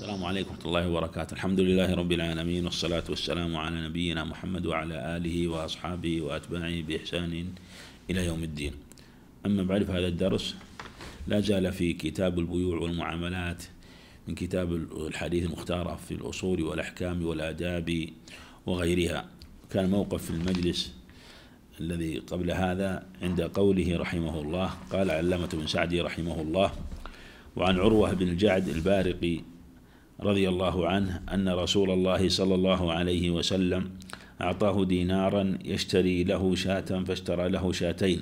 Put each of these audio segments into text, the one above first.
السلام عليكم ورحمة الله وبركاته الحمد لله رب العالمين والصلاة والسلام على نبينا محمد وعلى آله وأصحابه وأتباعه بإحسان إلى يوم الدين أما بعد هذا الدرس لا زال في كتاب البيوع والمعاملات من كتاب الحديث المختارة في الأصول والأحكام والآداب وغيرها كان موقف في المجلس الذي قبل هذا عند قوله رحمه الله قال علامة بن سعدي رحمه الله وعن عروة بن الجعد البارقي رضي الله عنه أن رسول الله صلى الله عليه وسلم أعطاه دينارا يشتري له شاة فاشترى له شاتين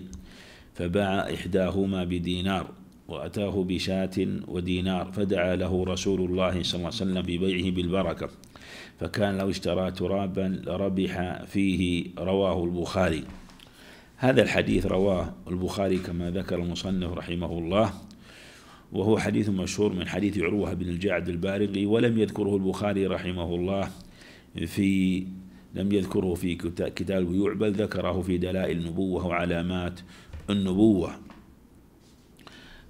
فباع إحداهما بدينار وأتاه بشاة ودينار فدعا له رسول الله صلى الله عليه وسلم ببيعه بالبركة فكان لو اشترى ترابا لربح فيه رواه البخاري هذا الحديث رواه البخاري كما ذكر المصنف رحمه الله وهو حديث مشهور من حديث عروة بن الجعد البارقي ولم يذكره البخاري رحمه الله في لم يذكره في كتاب البيوع بل ذكره في دلائل النبوة وعلامات النبوة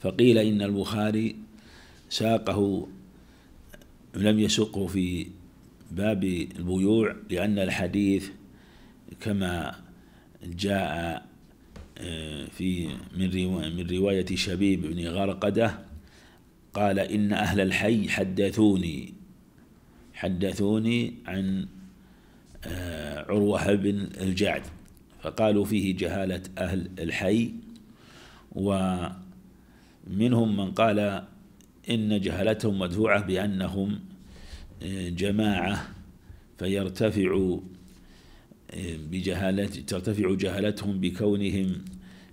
فقيل إن البخاري ساقه لم يسقه في باب البيوع لأن الحديث كما جاء آه، في من رواية شبيب بن غرقده قال إن أهل الحي حدثوني حدثوني عن آه، عروة بن الجعد فقالوا فيه جهالة أهل الحي ومنهم من قال إن جهالتهم مدفوعة بأنهم آه، جماعة فيرتفع آه، بجهالة ترتفع جهالتهم بكونهم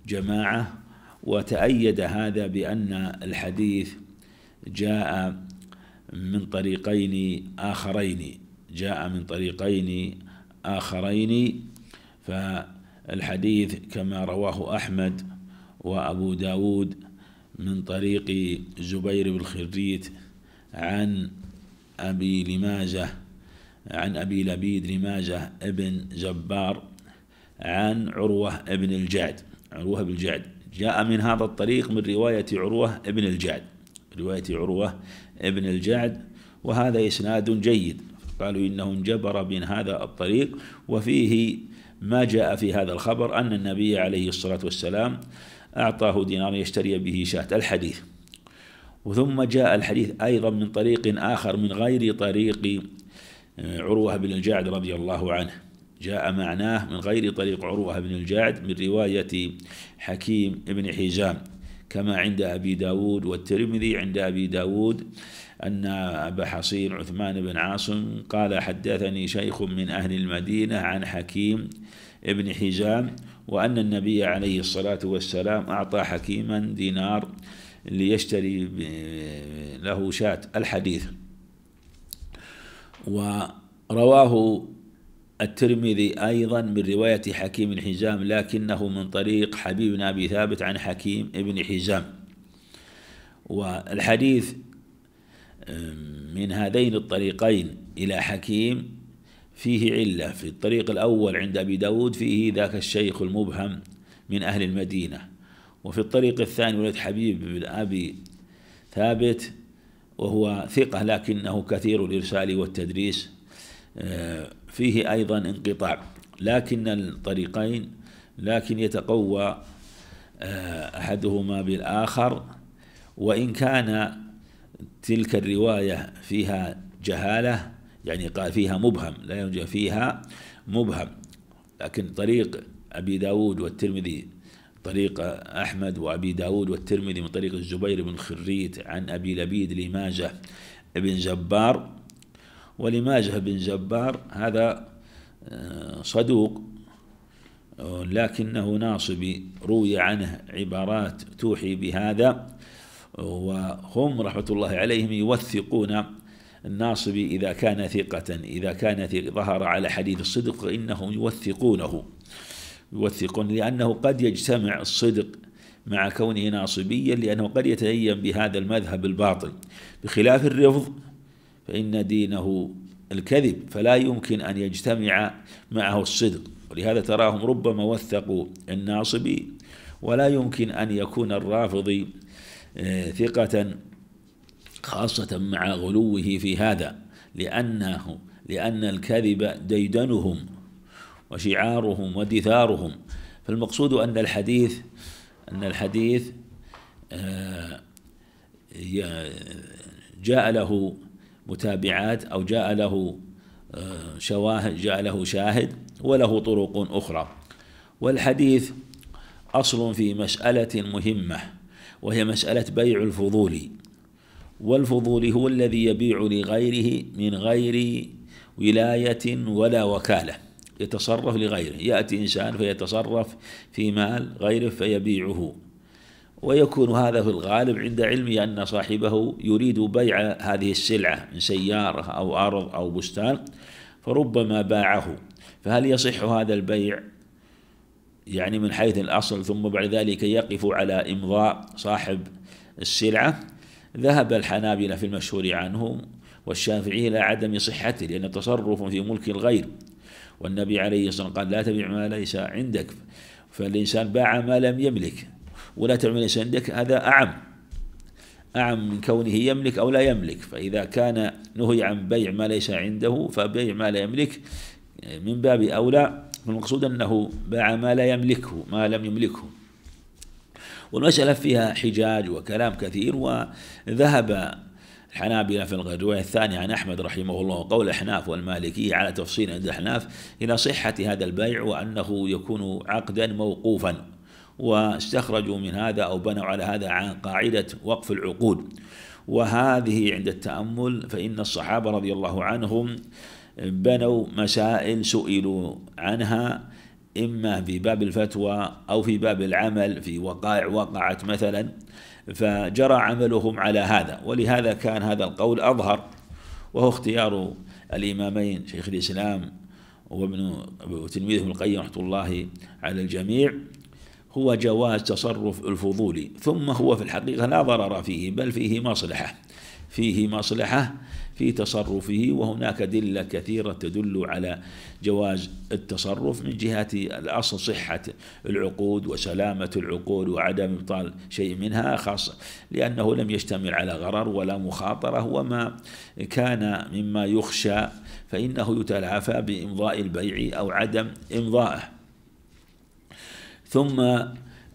جماعة وتأيد هذا بأن الحديث جاء من طريقين آخرين جاء من طريقين آخرين فالحديث كما رواه أحمد وأبو داود من طريق زبير بن خريت عن أبي لماجة عن أبي لبيد لماجة ابن جبار عن عروة ابن الجعد عروة بن الجعد جاء من هذا الطريق من رواية عروة ابن الجعد رواية عروة ابن الجعد وهذا إسناد جيد قالوا إنه انجبر من هذا الطريق وفيه ما جاء في هذا الخبر أن النبي عليه الصلاة والسلام أعطاه دينار يشتري به شاة الحديث وثم جاء الحديث أيضا من طريق آخر من غير طريق آه، عروة بن الجعد رضي الله عنه جاء معناه من غير طريق عروة بن الجعد من رواية حكيم بن حزام كما عند أبي داود والترمذي عند أبي داود أن أبا حصين عثمان بن عاصم قال حدثني شيخ من أهل المدينة عن حكيم ابن حزام وأن النبي عليه الصلاة والسلام أعطى حكيما دينار ليشتري له شاة الحديث ورواه الترمذي أيضا من رواية حكيم بن حزام لكنه من طريق حبيب بن أبي ثابت عن حكيم بن حزام والحديث من هذين الطريقين إلى حكيم فيه علة في الطريق الأول عند أبي داود فيه ذاك الشيخ المبهم من أهل المدينة وفي الطريق الثاني ولد حبيب بن أبي ثابت وهو ثقة لكنه كثير الإرسال والتدريس آه، فيه أيضا انقطاع لكن الطريقين لكن يتقوى آه، أحدهما بالآخر وإن كان تلك الرواية فيها جهالة يعني قال فيها مبهم لا يوجد فيها مبهم لكن طريق أبي داود والترمذي طريق أحمد وأبي داود والترمذي من طريق الزبير بن خريت عن أبي لبيد لماجة بن جبار ولماجه بن جبار هذا آه، صدوق لكنه ناصبي روي عنه عبارات توحي بهذا وهم رحمة الله عليهم يوثقون الناصبي إذا كان ثقة إذا كان ثقة ظهر على حديث الصدق فإنهم يوثقونه يوثقون لأنه قد يجتمع الصدق مع كونه ناصبيا لأنه قد يتهيم بهذا المذهب الباطل بخلاف الرفض فإن دينه الكذب فلا يمكن أن يجتمع معه الصدق ولهذا تراهم ربما وثقوا الناصبي ولا يمكن أن يكون الرافضي آه، ثقة خاصة مع غلوه في هذا لأنه لأن الكذب ديدنهم وشعارهم ودثارهم فالمقصود أن الحديث أن الحديث آه، جاء له متابعات أو جاء له آه، شواهد جاء له شاهد وله طرق أخرى والحديث أصل في مسألة مهمة وهي مسألة بيع الفضول والفضول هو الذي يبيع لغيره من غير ولاية ولا وكالة يتصرف لغيره يأتي إنسان فيتصرف في مال غيره فيبيعه ويكون هذا في الغالب عند علمي أن صاحبه يريد بيع هذه السلعة من سيارة أو أرض أو بستان فربما باعه فهل يصح هذا البيع يعني من حيث الأصل ثم بعد ذلك يقف على إمضاء صاحب السلعة ذهب الحنابلة في المشهور عنه والشافعي إلى عدم صحته لأن تصرف في ملك الغير والنبي عليه الصلاة والسلام قال لا تبيع ما ليس عندك فالإنسان باع ما لم يملك ولا تعمل شيء عندك هذا أعم أعم من كونه يملك أو لا يملك فإذا كان نهي عن بيع ما ليس عنده فبيع ما لا يملك يعني من باب أولى فالمقصود أنه باع ما لا يملكه ما لم يملكه والمسألة فيها حجاج وكلام كثير وذهب الحنابلة في الرواية الثانية عن أحمد رحمه الله قول أحناف والمالكية على تفصيل عند الأحناف إلى صحة هذا البيع وأنه يكون عقدا موقوفا واستخرجوا من هذا أو بنوا على هذا عن قاعدة وقف العقود وهذه عند التأمل فإن الصحابة رضي الله عنهم بنوا مسائل سئلوا عنها إما في باب الفتوى أو في باب العمل في وقائع وقعت مثلا فجرى عملهم على هذا ولهذا كان هذا القول أظهر وهو اختيار الإمامين شيخ الإسلام وابن تلميذه ابن القيم رحمة الله على الجميع هو جواز تصرف الفضولي ثم هو في الحقيقة لا ضرر فيه بل فيه مصلحة فيه مصلحة في تصرفه وهناك أدلة كثيرة تدل على جواز التصرف من جهة الأصل صحة العقود وسلامة العقود وعدم إبطال شيء منها خاصة لأنه لم يشتمل على غرر ولا مخاطرة وما كان مما يخشى فإنه يتلافى بإمضاء البيع أو عدم إمضائه ثم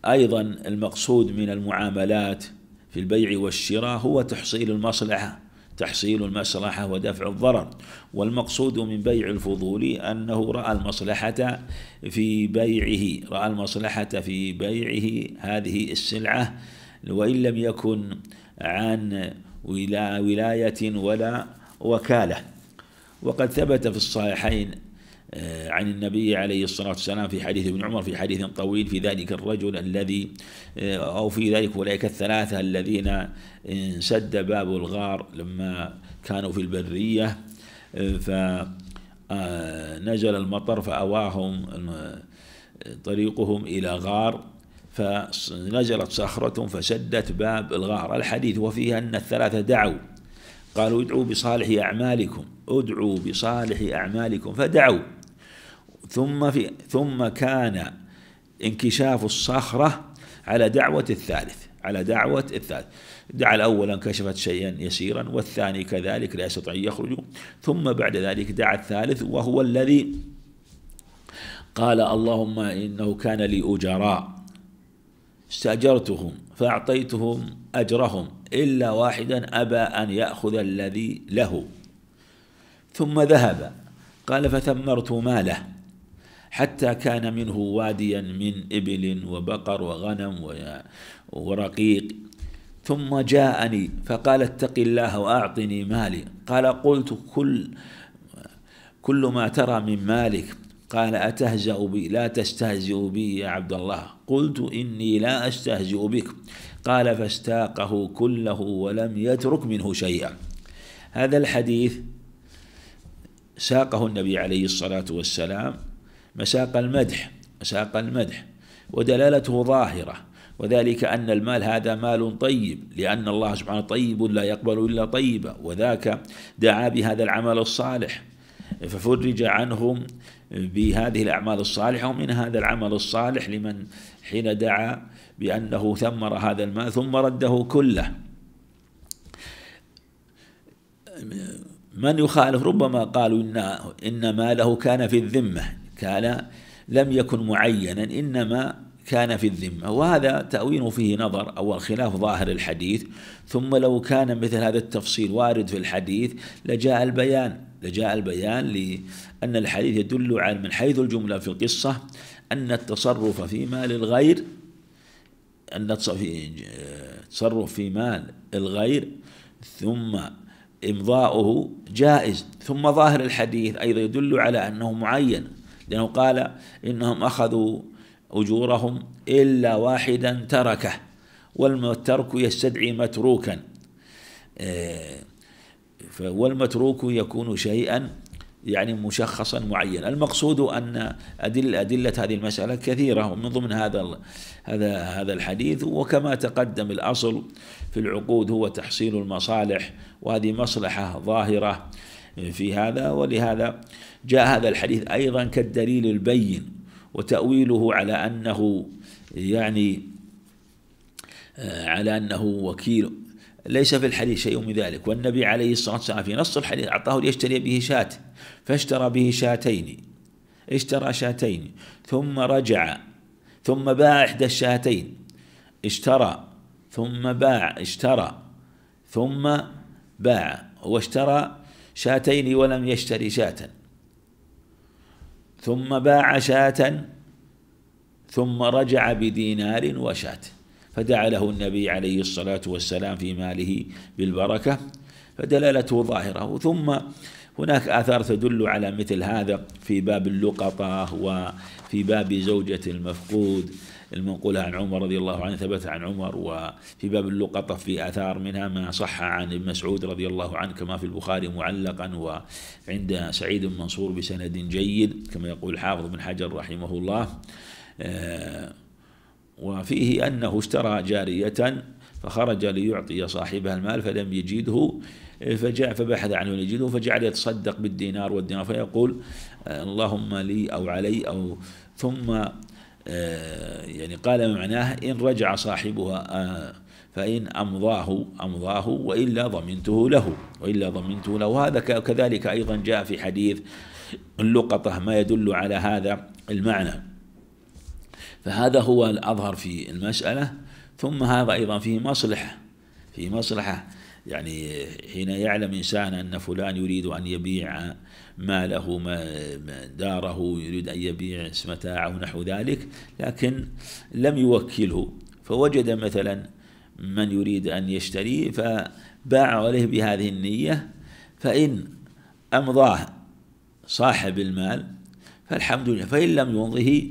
أيضا المقصود من المعاملات في البيع والشراء هو تحصيل المصلحة تحصيل المصلحة ودفع الضرر والمقصود من بيع الفضول أنه رأى المصلحة في بيعه رأى المصلحة في بيعه هذه السلعة وإن لم يكن عن ولاية ولا وكالة وقد ثبت في الصحيحين آه، عن النبي عليه الصلاة والسلام في حديث ابن عمر في حديث طويل في ذلك الرجل الذي آه، أو في ذلك أولئك الثلاثة الذين آه، انسد باب الغار لما كانوا في البرية فنزل المطر فأواهم طريقهم إلى غار فنزلت صخرة فسدت باب الغار الحديث وفيها أن الثلاثة دعوا قالوا ادعوا بصالح أعمالكم ادعوا بصالح أعمالكم فدعوا ثم في ثم كان انكشاف الصخرة على دعوة الثالث على دعوة الثالث دعا الأول انكشفت شيئا يسيرا والثاني كذلك لا يستطيع أن يخرج ثم بعد ذلك دعا الثالث وهو الذي قال اللهم إنه كان لي أجراء استأجرتهم فأعطيتهم أجرهم إلا واحدا أبى أن يأخذ الذي له ثم ذهب قال فثمرت ماله حتى كان منه واديا من إبل وبقر وغنم ورقيق ثم جاءني فقال اتق الله وأعطني مالي قال قلت كل كل ما ترى من مالك قال أتهجأ بي لا تستهزئ بي يا عبد الله قلت إني لا أستهزئ بك قال فاستاقه كله ولم يترك منه شيئا هذا الحديث ساقه النبي عليه الصلاة والسلام مساق المدح مساق المدح ودلالته ظاهرة وذلك أن المال هذا مال طيب لأن الله سبحانه طيب لا يقبل إلا طيبا وذاك دعا بهذا العمل الصالح ففرج عنهم بهذه الأعمال الصالحة ومن هذا العمل الصالح لمن حين دعا بأنه ثمر هذا المال ثم رده كله من يخالف ربما قالوا إن, إن ماله كان في الذمة كان لم يكن معينا إنما كان في الذمة وهذا تأويل فيه نظر او خلاف ظاهر الحديث ثم لو كان مثل هذا التفصيل وارد في الحديث لجاء البيان لجاء البيان لأن الحديث يدل على من حيث الجملة في القصة أن التصرف في مال الغير أن التصرف في مال الغير ثم إمضاؤه جائز ثم ظاهر الحديث أيضا يدل على أنه معين لأنه قال إنهم أخذوا أجورهم إلا واحدا تركه والترك يستدعي متروكا والمتروك آه، يكون شيئا يعني مشخصا معينا المقصود أن أدلة, أدلة هذه المسألة كثيرة ومن ضمن هذا هذا هذا الحديث وكما تقدم الأصل في العقود هو تحصيل المصالح وهذه مصلحة ظاهرة في هذا ولهذا جاء هذا الحديث أيضا كالدليل البين وتأويله على أنه يعني آه، على أنه وكيل ليس في الحديث شيء من ذلك والنبي عليه الصلاة والسلام في نص الحديث أعطاه ليشتري به شاة فاشترى به شاتين اشترى شاتين ثم رجع ثم باع إحدى الشاتين اشترى ثم باع اشترى ثم باع واشترى شاتين ولم يشتري شاة ثم باع شاة ثم رجع بدينار وشاة فدعا له النبي عليه الصلاة والسلام في ماله بالبركة فدلالته ظاهرة ثم هناك آثار تدل على مثل هذا في باب اللقطة وفي باب زوجة المفقود المنقولة عن عمر رضي الله عنه ثبت عن عمر وفي باب اللقطة في آثار منها ما صح عن ابن مسعود رضي الله عنه كما في البخاري معلقا وعند سعيد منصور بسند جيد كما يقول حافظ بن حجر رحمه الله آه، وفيه أنه اشترى جارية فخرج ليعطي صاحبها المال فلم يجده فجاء فبحث عنه يجده فجعل يتصدق بالدينار والدينار فيقول آه، اللهم لي أو علي أو ثم آه، يعني قال معناه إن رجع صاحبها آه، فإن أمضاه أمضاه وإلا ضمنته له وإلا ضمنته له وهذا كذلك أيضا جاء في حديث اللقطة ما يدل على هذا المعنى فهذا هو الأظهر في المسألة ثم هذا أيضا فيه مصلحة فيه مصلحة يعني حين يعلم إنسان أن فلان يريد أن يبيع ماله ما داره يريد أن يبيع متاعه نحو ذلك لكن لم يوكله فوجد مثلا من يريد أن يشتري فباع عليه بهذه النية فإن أمضاه صاحب المال فالحمد لله فإن لم يمضه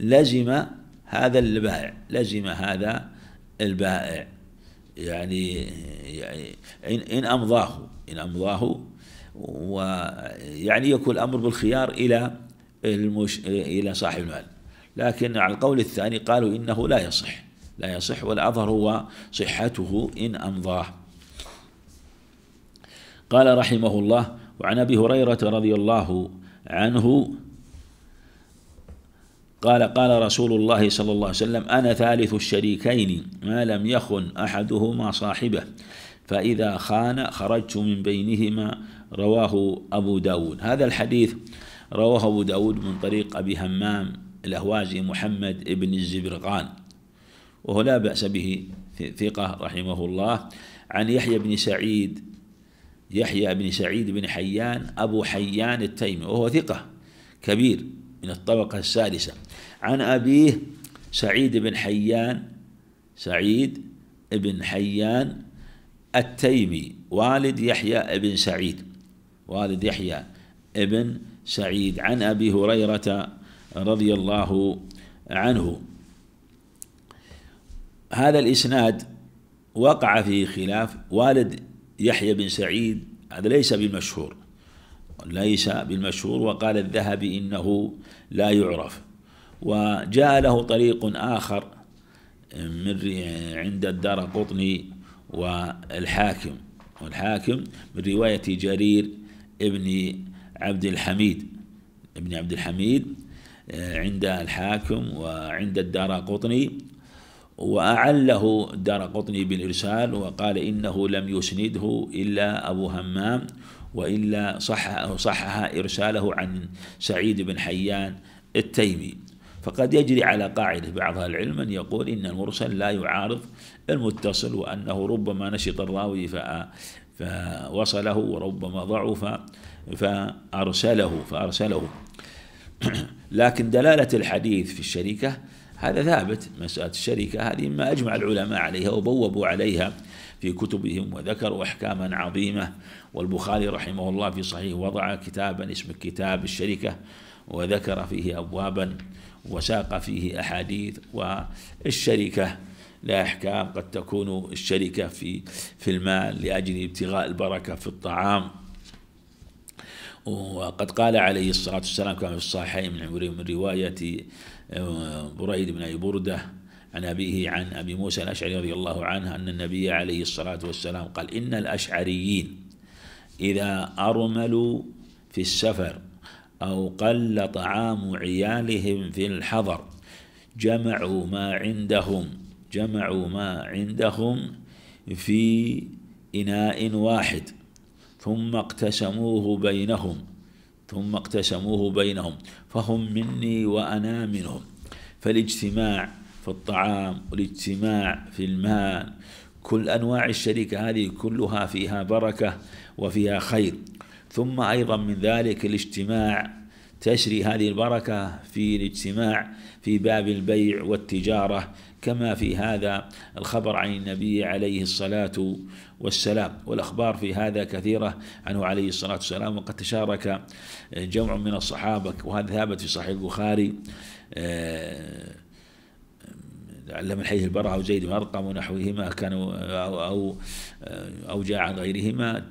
لزم هذا البائع لزم هذا البائع يعني يعني إن, أمضاه إن أمضاه ويعني يكون الأمر بالخيار إلى المش... إلى صاحب المال لكن على القول الثاني قالوا إنه لا يصح لا يصح والأظهر هو صحته إن أمضاه قال رحمه الله وعن أبي هريرة رضي الله عنه قال قال رسول الله صلى الله عليه وسلم أنا ثالث الشريكين ما لم يخن أحدهما صاحبه فإذا خان خرجت من بينهما رواه أبو داود هذا الحديث رواه أبو داود من طريق أبي همام الأهوازي محمد بن الزبرقان وهو لا بأس به ثقة رحمه الله عن يحيى بن سعيد يحيى بن سعيد بن حيان أبو حيان التيمي وهو ثقة كبير من الطبقة السادسة عن أبيه سعيد بن حيان سعيد بن حيان التيمي والد يحيى بن سعيد والد يحيى بن سعيد عن أبي هريرة رضي الله عنه هذا الإسناد وقع فيه خلاف والد يحيى بن سعيد هذا ليس بالمشهور ليس بالمشهور وقال الذهبي إنه لا يعرف وجاء له طريق آخر من عند الدار قطني والحاكم والحاكم من رواية جرير ابن عبد الحميد ابن عبد الحميد اه، عند الحاكم وعند الدار قطني وأعله الدار قطني بالإرسال وقال إنه لم يسنده إلا أبو همام وإلا صح أو صحها إرساله عن سعيد بن حيان التيمي فقد يجري على قاعدة بعض أهل العلم أن يقول إن المرسل لا يعارض المتصل وأنه ربما نشط الراوي فوصله وربما ضعف فأرسله فأرسله لكن دلالة الحديث في الشركة هذا ثابت مسألة الشركة هذه ما أجمع العلماء عليها وبوبوا عليها في كتبهم وذكروا أحكاما عظيمة والبخاري رحمه الله في صحيح وضع كتابا اسمه كتاب الشركة وذكر فيه أبوابا وساق فيه أحاديث والشركة لا أحكام قد تكون الشركة في في المال لأجل ابتغاء البركة في الطعام وقد قال عليه الصلاة والسلام كما في الصحيحين من رواية آه، بريد بن أبي بردة عن أبيه عن أبي موسى الأشعري رضي الله عنه أن النبي عليه الصلاة والسلام قال إن الأشعريين إذا أرملوا في السفر أو قل طعام عيالهم في الحضر جمعوا ما عندهم جمعوا ما عندهم في إناء واحد ثم اقتسموه بينهم ثم اقتسموه بينهم فهم مني وأنا منهم فالاجتماع في الطعام والاجتماع في المال كل أنواع الشركة هذه كلها فيها بركة وفيها خير ثم أيضا من ذلك الاجتماع تشري هذه البركة في الاجتماع في باب البيع والتجارة كما في هذا الخبر عن النبي عليه الصلاة والسلام والأخبار في هذا كثيرة عنه عليه الصلاة والسلام وقد تشارك جمع من الصحابة وهذا ثابت في صحيح البخاري آه، علم الحي البراء او زيد وأرقم ونحوهما كانوا أو أو, أو جاء عن غيرهما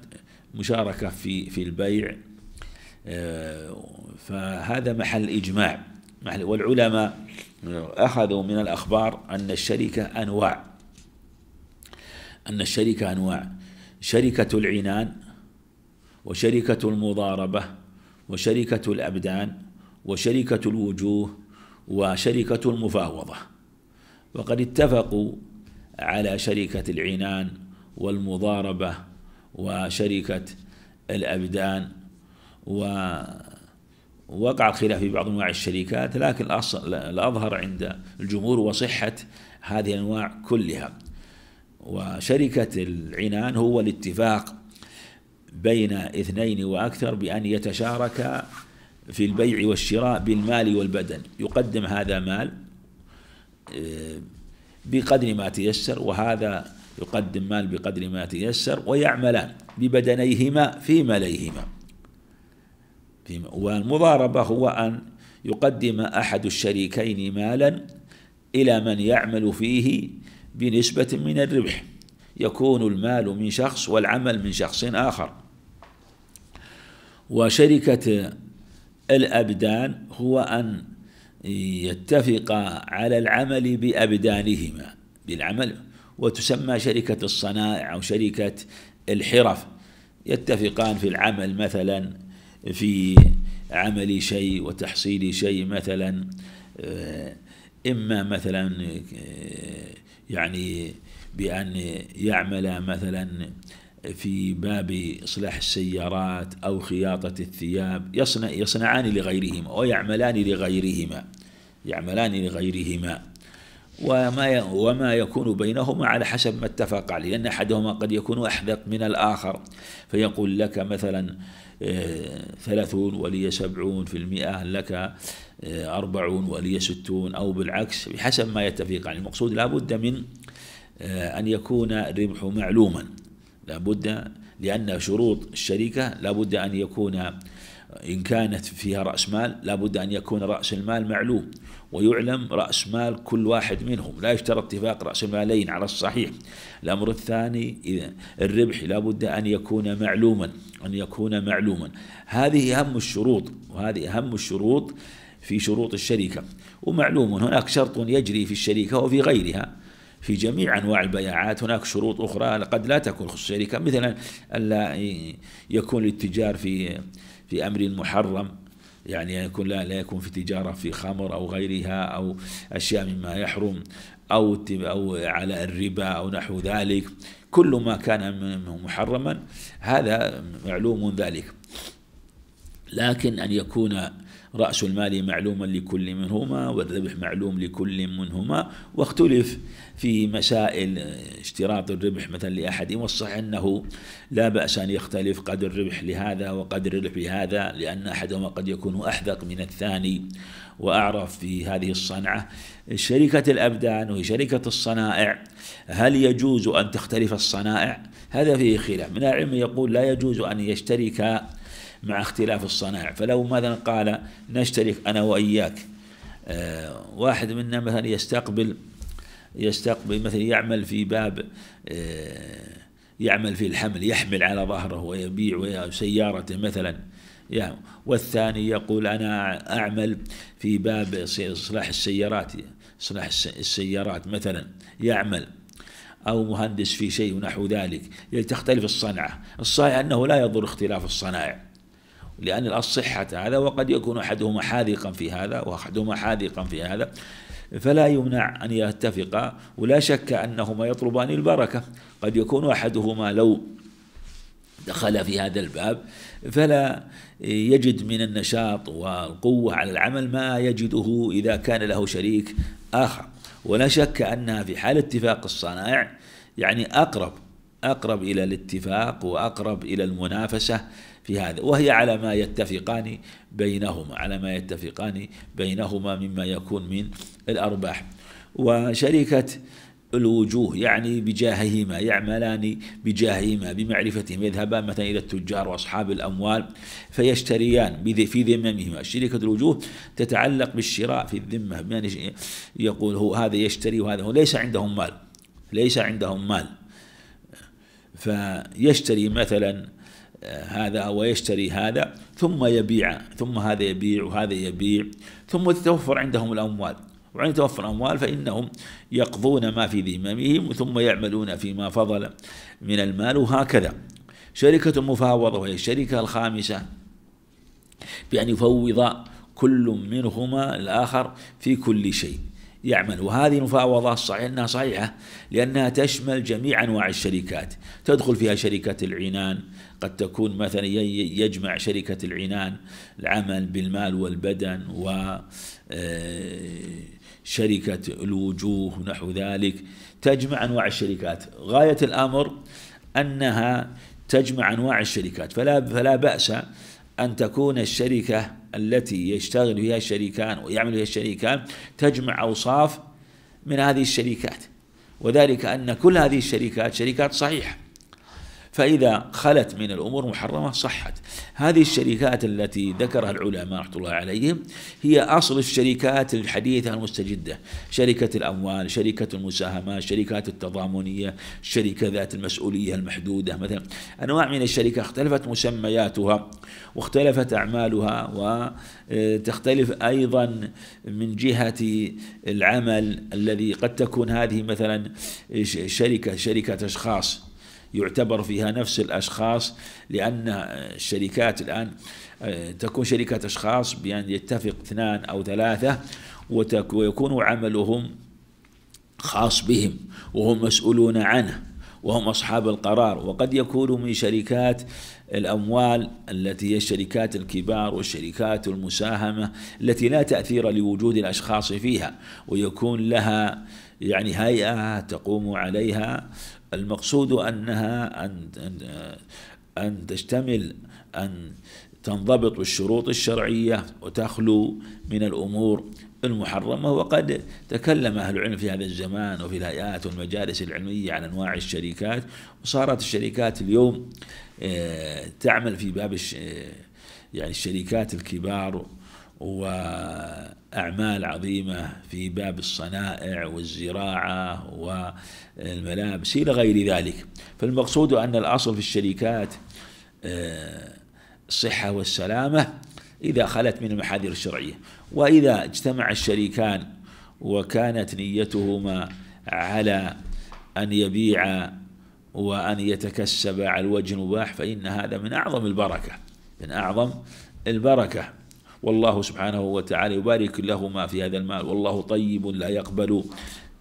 مشاركة في في البيع آه، فهذا محل إجماع محل والعلماء أخذوا من الأخبار أن الشركة أنواع أن الشركة أنواع شركة العنان وشركة المضاربة وشركة الأبدان وشركة الوجوه وشركة المفاوضة وقد اتفقوا على شركة العنان والمضاربة وشركة الأبدان ووقع الخلاف في بعض أنواع الشركات لكن الأظهر عند الجمهور وصحة هذه الأنواع كلها وشركة العنان هو الاتفاق بين اثنين وأكثر بأن يتشاركا في البيع والشراء بالمال والبدن يقدم هذا مال بقدر ما تيسر وهذا يقدم مال بقدر ما تيسر ويعملان ببدنيهما في مليهما والمضاربة هو أن يقدم أحد الشريكين مالا إلى من يعمل فيه بنسبة من الربح يكون المال من شخص والعمل من شخص آخر وشركة الأبدان هو أن يتفقا على العمل بأبدانهما بالعمل وتسمى شركة الصنائع أو شركة الحرف يتفقان في العمل مثلا في عمل شيء وتحصيل شيء مثلا آه، إما مثلا آه، يعني بأن يعمل مثلا في باب إصلاح السيارات أو خياطة الثياب يصنع يصنعان لغيرهما ويعملان لغيرهما يعملان لغيرهما وما وما يكون بينهما على حسب ما اتفق عليه لأن أحدهما قد يكون أحدق من الآخر فيقول لك مثلا آه، ثلاثون ولي سبعون في المئة لك آه، أربعون ولي ستون أو بالعكس بحسب ما يتفق عليه المقصود لابد من آه، أن يكون الربح معلوما لابد لأن شروط الشركة لابد أن يكون إن كانت فيها رأس مال لابد أن يكون رأس المال معلوم ويعلم رأس مال كل واحد منهم لا يشترط اتفاق رأس المالين على الصحيح الأمر الثاني الربح لابد أن يكون معلوما أن يكون معلوما هذه أهم الشروط وهذه أهم الشروط في شروط الشركة ومعلوم هناك شرط يجري في الشركة وفي غيرها في جميع أنواع البياعات هناك شروط أخرى قد لا تكون الشركة مثلا ألا يكون للتجار في في أمر محرم يعني يكون لا, لا يكون في تجارة في خمر أو غيرها أو أشياء مما يحرم أو أو على الربا أو نحو ذلك كل ما كان محرما هذا معلوم ذلك لكن أن يكون رأس المال معلوما لكل منهما والربح معلوم لكل منهما واختلف في مسائل اشتراط الربح مثلا لأحد والصحيح أنه لا بأس أن يختلف قدر الربح لهذا وقدر الربح لهذا لأن أحدهما قد يكون أحذق من الثاني وأعرف في هذه الصنعة شركة الأبدان وهي شركة الصنائع هل يجوز أن تختلف الصنائع؟ هذا فيه خلاف من العلم يقول لا يجوز أن يشترك مع اختلاف الصنائع فلو مثلا قال نشترك أنا وإياك آه، واحد منا مثلا يستقبل يستقبل مثلا يعمل في باب آه، يعمل في الحمل يحمل على ظهره ويبيع سيارته مثلا يعني والثاني يقول أنا أعمل في باب إصلاح السيارات إصلاح السيارات مثلا يعمل أو مهندس في شيء ونحو ذلك يعني تختلف الصنعة الصحيح أنه لا يضر اختلاف الصنائع لأن الصحة هذا وقد يكون أحدهما حاذقا في هذا وأحدهما حاذقا في هذا فلا يمنع أن يتفقا ولا شك أنهما يطلبان البركة قد يكون أحدهما لو دخل في هذا الباب فلا يجد من النشاط والقوة على العمل ما يجده إذا كان له شريك آخر ولا شك أنها في حال اتفاق الصنائع يعني أقرب أقرب إلى الاتفاق وأقرب إلى المنافسة في هذا وهي على ما يتفقان بينهما على ما يتفقان بينهما مما يكون من الأرباح وشركة الوجوه يعني بجاههما يعملان بجاههما بمعرفتهم يذهبان مثلا إلى التجار وأصحاب الأموال فيشتريان في ذممهما شركة الوجوه تتعلق بالشراء في الذمة يعني يقول هو هذا يشتري وهذا هو ليس عندهم مال ليس عندهم مال فيشتري مثلا هذا ويشتري هذا ثم يبيع ثم هذا يبيع وهذا يبيع ثم تتوفر عندهم الأموال وعند توفر الأموال فإنهم يقضون ما في ذممهم ثم يعملون فيما فضل من المال وهكذا شركة مفاوضة وهي الشركة الخامسة بأن يفوض كل منهما الآخر في كل شيء يعمل وهذه المفاوضة صحيح أنها صحيحة لأنها تشمل جميع أنواع الشركات تدخل فيها شركة العنان قد تكون مثلا يجمع شركة العنان العمل بالمال والبدن و آه، شركة الوجوه نحو ذلك تجمع أنواع الشركات غاية الأمر أنها تجمع أنواع الشركات فلا, فلا بأس أن تكون الشركة التي يشتغل فيها الشريكان ويعمل فيها الشريكان تجمع أوصاف من هذه الشركات وذلك أن كل هذه الشركات شركات صحيحة فإذا خلت من الأمور محرمة صحت هذه الشركات التي ذكرها العلماء رحمة الله عليهم هي أصل الشركات الحديثة المستجدة شركة الأموال شركة المساهمات شركات التضامنية شركة ذات المسؤولية المحدودة مثلا أنواع من الشركة اختلفت مسمياتها واختلفت أعمالها وتختلف آه، أيضا من جهة العمل الذي قد تكون هذه مثلا آه، شركة شركة أشخاص يعتبر فيها نفس الأشخاص لأن الشركات الآن آه، تكون شركة أشخاص بأن يتفق اثنان أو ثلاثة ويكون عملهم خاص بهم وهم مسؤولون عنه وهم أصحاب القرار وقد يكون من شركات الأموال التي هي الشركات الكبار والشركات المساهمة التي لا تأثير لوجود الأشخاص فيها ويكون لها يعني هيئة تقوم عليها المقصود أنها أن أن تشتمل أن تنضبط بالشروط الشرعية وتخلو من الأمور المحرمة وقد تكلم أهل العلم في هذا الزمان وفي الهيئات والمجالس العلمية عن أنواع الشركات وصارت الشركات اليوم آه، تعمل في باب آه، يعني الشركات الكبار و أعمال عظيمة في باب الصنائع والزراعة والملابس إلى غير ذلك فالمقصود أن الأصل في الشركات الصحة آه، والسلامة إذا خلت من المحاذير الشرعية وإذا اجتمع الشريكان وكانت نيتهما على أن يبيع وأن يتكسب على الوجه المباح فإن هذا من أعظم البركة من أعظم البركة والله سبحانه وتعالى يبارك لهما في هذا المال والله طيب لا يقبل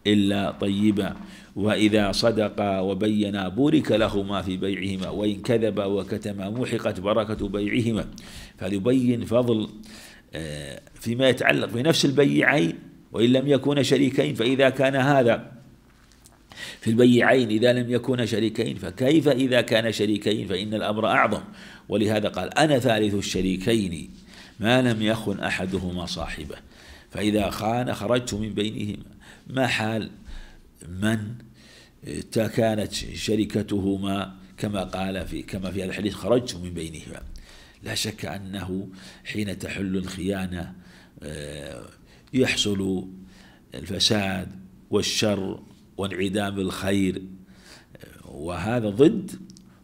إلا طيبا وإذا صدقا وبينا بورك لهما في بيعهما وإن كذبا وكتما محقت بركة بيعهما فليبين فضل آه، فيما يتعلق بنفس البيعين وإن لم يكونا شريكين فإذا كان هذا في البيعين إذا لم يكونا شريكين فكيف إذا كان شريكين فإن الأمر أعظم ولهذا قال أنا ثالث الشريكين ما لم يخن أحدهما صاحبه فإذا خان خرجت من بينهما ما حال من كانت شركتهما كما قال في كما في هذا الحديث خرجت من بينهما لا شك أنه حين تحل الخيانة آه، يحصل الفساد والشر وانعدام الخير وهذا ضد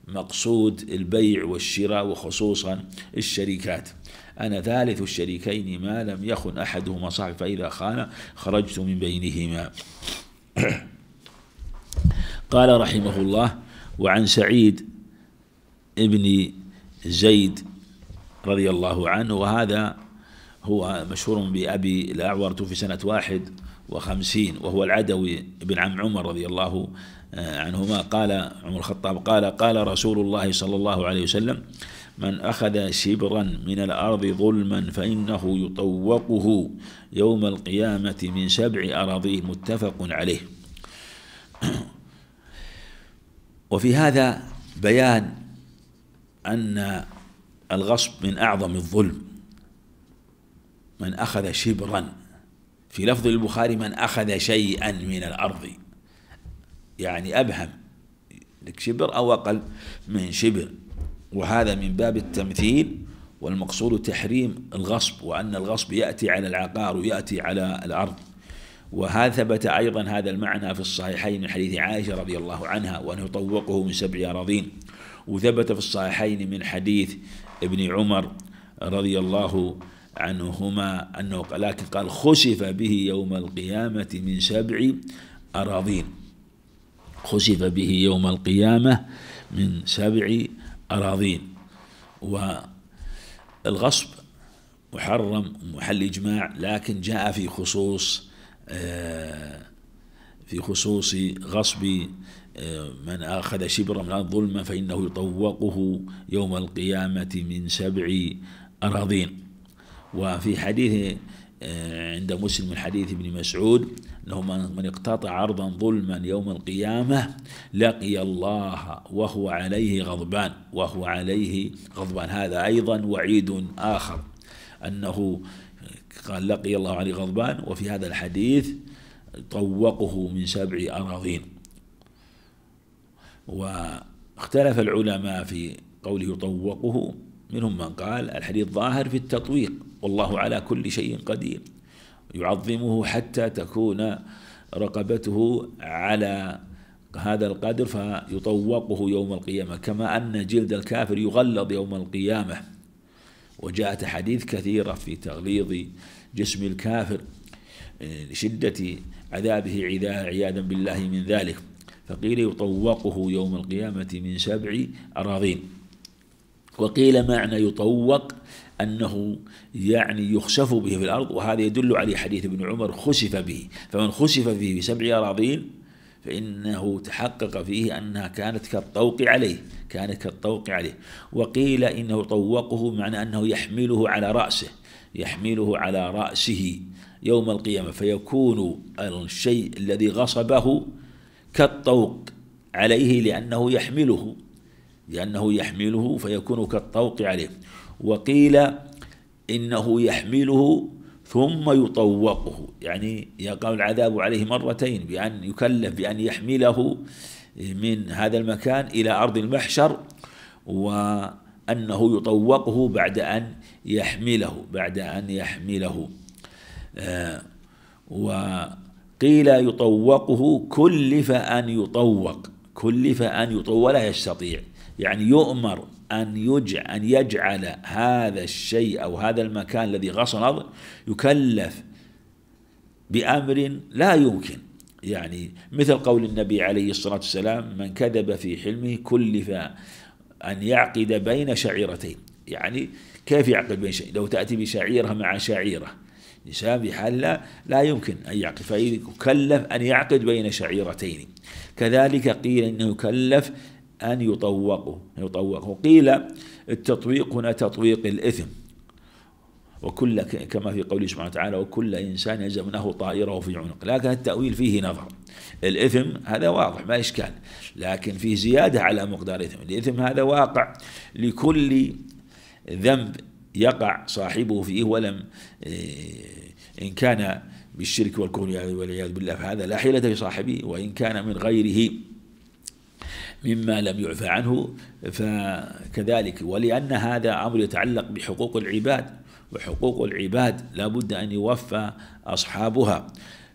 مقصود البيع والشراء وخصوصا الشركات أنا ثالث الشريكين ما لم يخن أحدهما صاحب فإذا خان خرجت من بينهما قال رحمه الله وعن سعيد ابن زيد رضي الله عنه وهذا هو مشهور بأبي الأعور توفي سنة واحد وخمسين وهو العدوي بن عم عمر رضي الله آه، عنهما قال عمر الخطاب قال قال رسول الله صلى الله عليه وسلم من أخذ شبرا من الأرض ظلما فإنه يطوقه يوم القيامة من سبع أراضيه متفق عليه وفي هذا بيان أن الغصب من أعظم الظلم من أخذ شبرا في لفظ البخاري من أخذ شيئا من الأرض يعني أبهم لك شبر أو أقل من شبر وهذا من باب التمثيل والمقصود تحريم الغصب وأن الغصب يأتي على العقار ويأتي على الأرض وهذا ثبت أيضا هذا المعنى في الصحيحين من حديث عائشة رضي الله عنها وأنه يطوقه من سبع أراضين وثبت في الصحيحين من حديث ابن عمر رضي الله عنهما أنه لكن قال خسف به يوم القيامة من سبع أراضين خسف به يوم القيامة من سبع أراضين والغصب محرم محل إجماع لكن جاء في خصوص آه، في خصوص غصب آه، من أخذ شبرا من الظلم فإنه يطوقه يوم القيامة من سبع أراضين وفي حديث آه، عند مسلم الحديث ابن مسعود انه من اقتطع عرضا ظلما يوم القيامه لقي الله وهو عليه غضبان وهو عليه غضبان هذا ايضا وعيد اخر انه قال لقي الله عليه غضبان وفي هذا الحديث طوقه من سبع اراضين واختلف العلماء في قوله طوقه منهم من قال الحديث ظاهر في التطويق والله على كل شيء قدير يعظمه حتى تكون رقبته على هذا القدر فيطوقه يوم القيامة كما أن جلد الكافر يغلظ يوم القيامة وجاءت أحاديث كثيرة في تغليظ جسم الكافر آه، لشدة عذابه عياذا بالله من ذلك فقيل يطوقه يوم القيامة من سبع أراضين وقيل معنى يطوق أنه يعني يخشف به في الأرض وهذا يدل عليه حديث ابن عمر خشف به فمن خشف فيه بسبع أراضين فإنه تحقق فيه أنها كانت كالطوق عليه كانت كالطوق عليه وقيل إنه طوقه معنى أنه يحمله على رأسه يحمله على رأسه يوم القيامة فيكون الشيء الذي غصبه كالطوق عليه لأنه يحمله لأنه يحمله فيكون كالطوق عليه وقيل إنه يحمله ثم يطوقه يعني يقع العذاب عليه مرتين بأن يكلف بأن يحمله من هذا المكان إلى أرض المحشر وأنه يطوقه بعد أن يحمله بعد أن يحمله آه، وقيل يطوقه كلف أن يطوق كلف أن يطول لا يستطيع يعني يؤمر أن يجع أن يجعل هذا الشيء أو هذا المكان الذي غصن يكلف بأمر لا يمكن يعني مثل قول النبي عليه الصلاة والسلام من كذب في حلمه كلف أن يعقد بين شعيرتين يعني كيف يعقد بين شيء لو تأتي بشعيرة مع شعيرة الإنسان في حال لا, لا يمكن أن يعقد فيكلف أن يعقد بين شعيرتين كذلك قيل أنه يكلف أن يطوقوا يطوقوا قيل التطويق هنا تطويق الإثم وكل كما في قوله سبحانه وتعالى وكل إنسان يلزمناه طائره في عنق لكن التأويل فيه نظر الإثم هذا واضح ما إشكال لكن فيه زيادة على مقدار الإثم الإثم هذا واقع لكل ذنب يقع صاحبه فيه ولم آه، إن كان بالشرك والكون والعياذ بالله فهذا لا حيلة في صاحبه وإن كان من غيره مما لم يعفى عنه فكذلك ولأن هذا أمر يتعلق بحقوق العباد وحقوق العباد لا بد أن يوفى أصحابها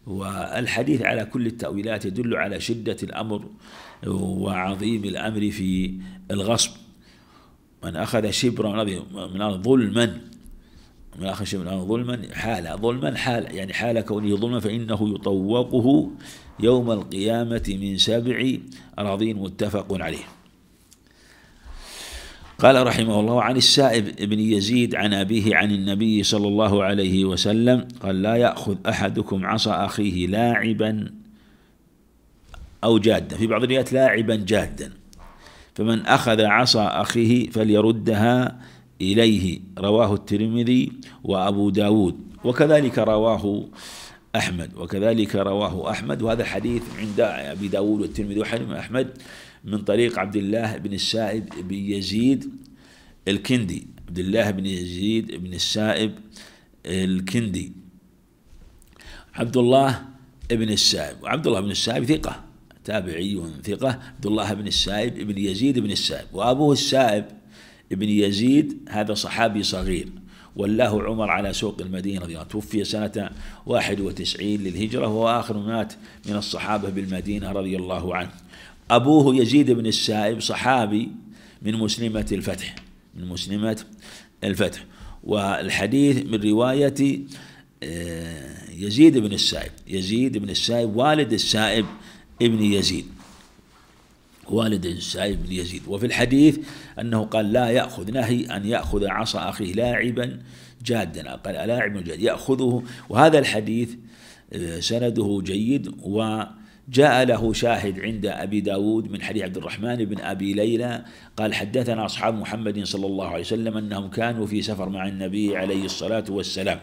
والحديث على كل التأويلات يدل على شدة الأمر وعظيم الأمر في الغصب من أخذ شبرا من ظلما من آخر شيء الآن ظلما حالة ظلما حال يعني حالة كونه ظلما فإنه يطوقه يوم القيامة من سبع أراضين متفق عليه قال رحمه الله عن السائب بن يزيد عن أبيه عن النبي صلى الله عليه وسلم قال لا يأخذ أحدكم عصا أخيه لاعبا أو جادا في بعض الروايات لاعبا جادا فمن أخذ عصا أخيه فليردها إليه رواه الترمذي وأبو داود وكذلك رواه أحمد وكذلك رواه أحمد وهذا الحديث عند أبي داود والترمذي وأحمد من طريق عبد الله بن السائب بن يزيد الكندي عبد الله بن يزيد بن السائب الكندي عبد الله بن السائب وعبد الله بن السائب ثقة تابعي ثقة عبد الله بن السائب بن يزيد بن السائب وأبوه السائب ابن يزيد هذا صحابي صغير ولاه عمر على سوق المدينة رضي الله توفي سنة 91 للهجرة وهو آخر مات من الصحابة بالمدينة رضي الله عنه أبوه يزيد بن السائب صحابي من مسلمة الفتح من مسلمة الفتح والحديث من رواية آه، يزيد بن السائب يزيد بن السائب والد السائب ابن يزيد والد سعيد بن يزيد وفي الحديث أنه قال لا يأخذ نهي أن يأخذ عصا أخيه لاعبا جادا قال لاعبا جادا يأخذه وهذا الحديث آه، سنده جيد وجاء له شاهد عند أبي داود من حديث عبد الرحمن بن أبي ليلى قال حدثنا أصحاب محمد صلى الله عليه وسلم أنهم كانوا في سفر مع النبي عليه الصلاة والسلام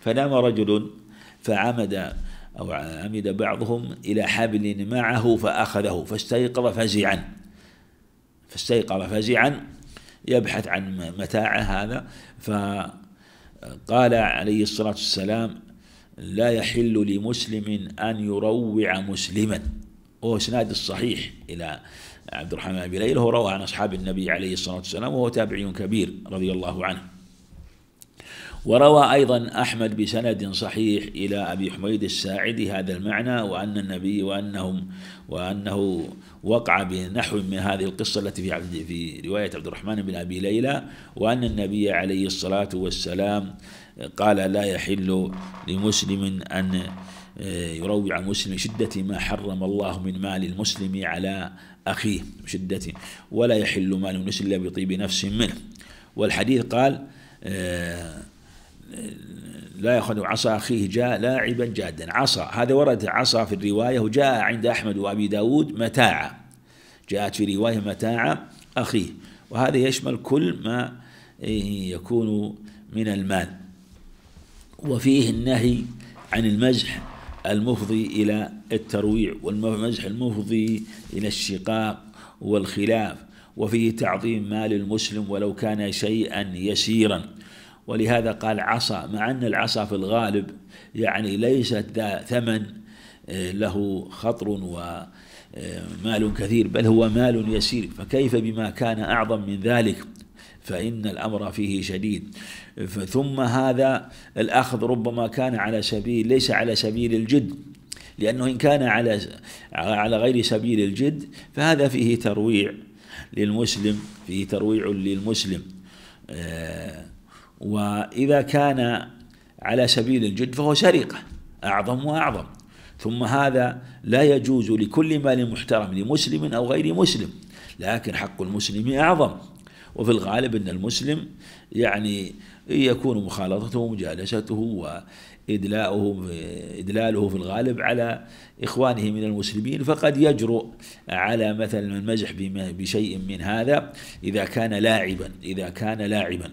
فنام رجل فعمد أو عمد بعضهم إلى حبل معه فأخذه فاستيقظ فزعا فاستيقظ فزعا يبحث عن متاعه هذا فقال عليه الصلاة والسلام لا يحل لمسلم أن يروع مسلما وهو إسناد الصحيح إلى عبد الرحمن بن ليلى هو روى عن أصحاب النبي عليه الصلاة والسلام وهو تابعي كبير رضي الله عنه وروى أيضا أحمد بسند صحيح إلى أبي حميد الساعدي هذا المعنى وأن النبي وأنهم وأنه وقع بنحو من هذه القصة التي في عبد في رواية عبد الرحمن بن أبي ليلى وأن النبي عليه الصلاة والسلام قال لا يحل لمسلم أن آه، يروع مسلم شدة ما حرم الله من مال المسلم على أخيه شدة ولا يحل مال المسلم إلا بطيب نفس منه والحديث قال آه لا يأخذ عصا أخيه جاء لاعبا جادا عصا هذا ورد عصا في الرواية وجاء عند أحمد وأبي داود متاعة جاءت في رواية متاعة أخيه وهذا يشمل كل ما إيه، يكون من المال وفيه النهي عن المزح المفضي إلى الترويع والمزح المفضي إلى الشقاق والخلاف وفيه تعظيم مال المسلم ولو كان شيئا يسيرا ولهذا قال عصا مع أن العصا في الغالب يعني ليست ذا ثمن آه، له خطر ومال آه، كثير بل هو مال يسير فكيف بما كان أعظم من ذلك فإن الأمر فيه شديد ثم هذا الأخذ ربما كان على سبيل ليس على سبيل الجد لأنه إن كان على على غير سبيل الجد فهذا فيه ترويع للمسلم فيه ترويع للمسلم آه وإذا كان على سبيل الجد فهو سرقة أعظم وأعظم ثم هذا لا يجوز لكل مال محترم لمسلم أو غير مسلم لكن حق المسلم أعظم وفي الغالب أن المسلم يعني يكون مخالطته ومجالسته وإدلاؤه إدلاله في الغالب على إخوانه من المسلمين فقد يجرؤ على مثلا المزح بشيء من هذا إذا كان لاعبا إذا كان لاعبا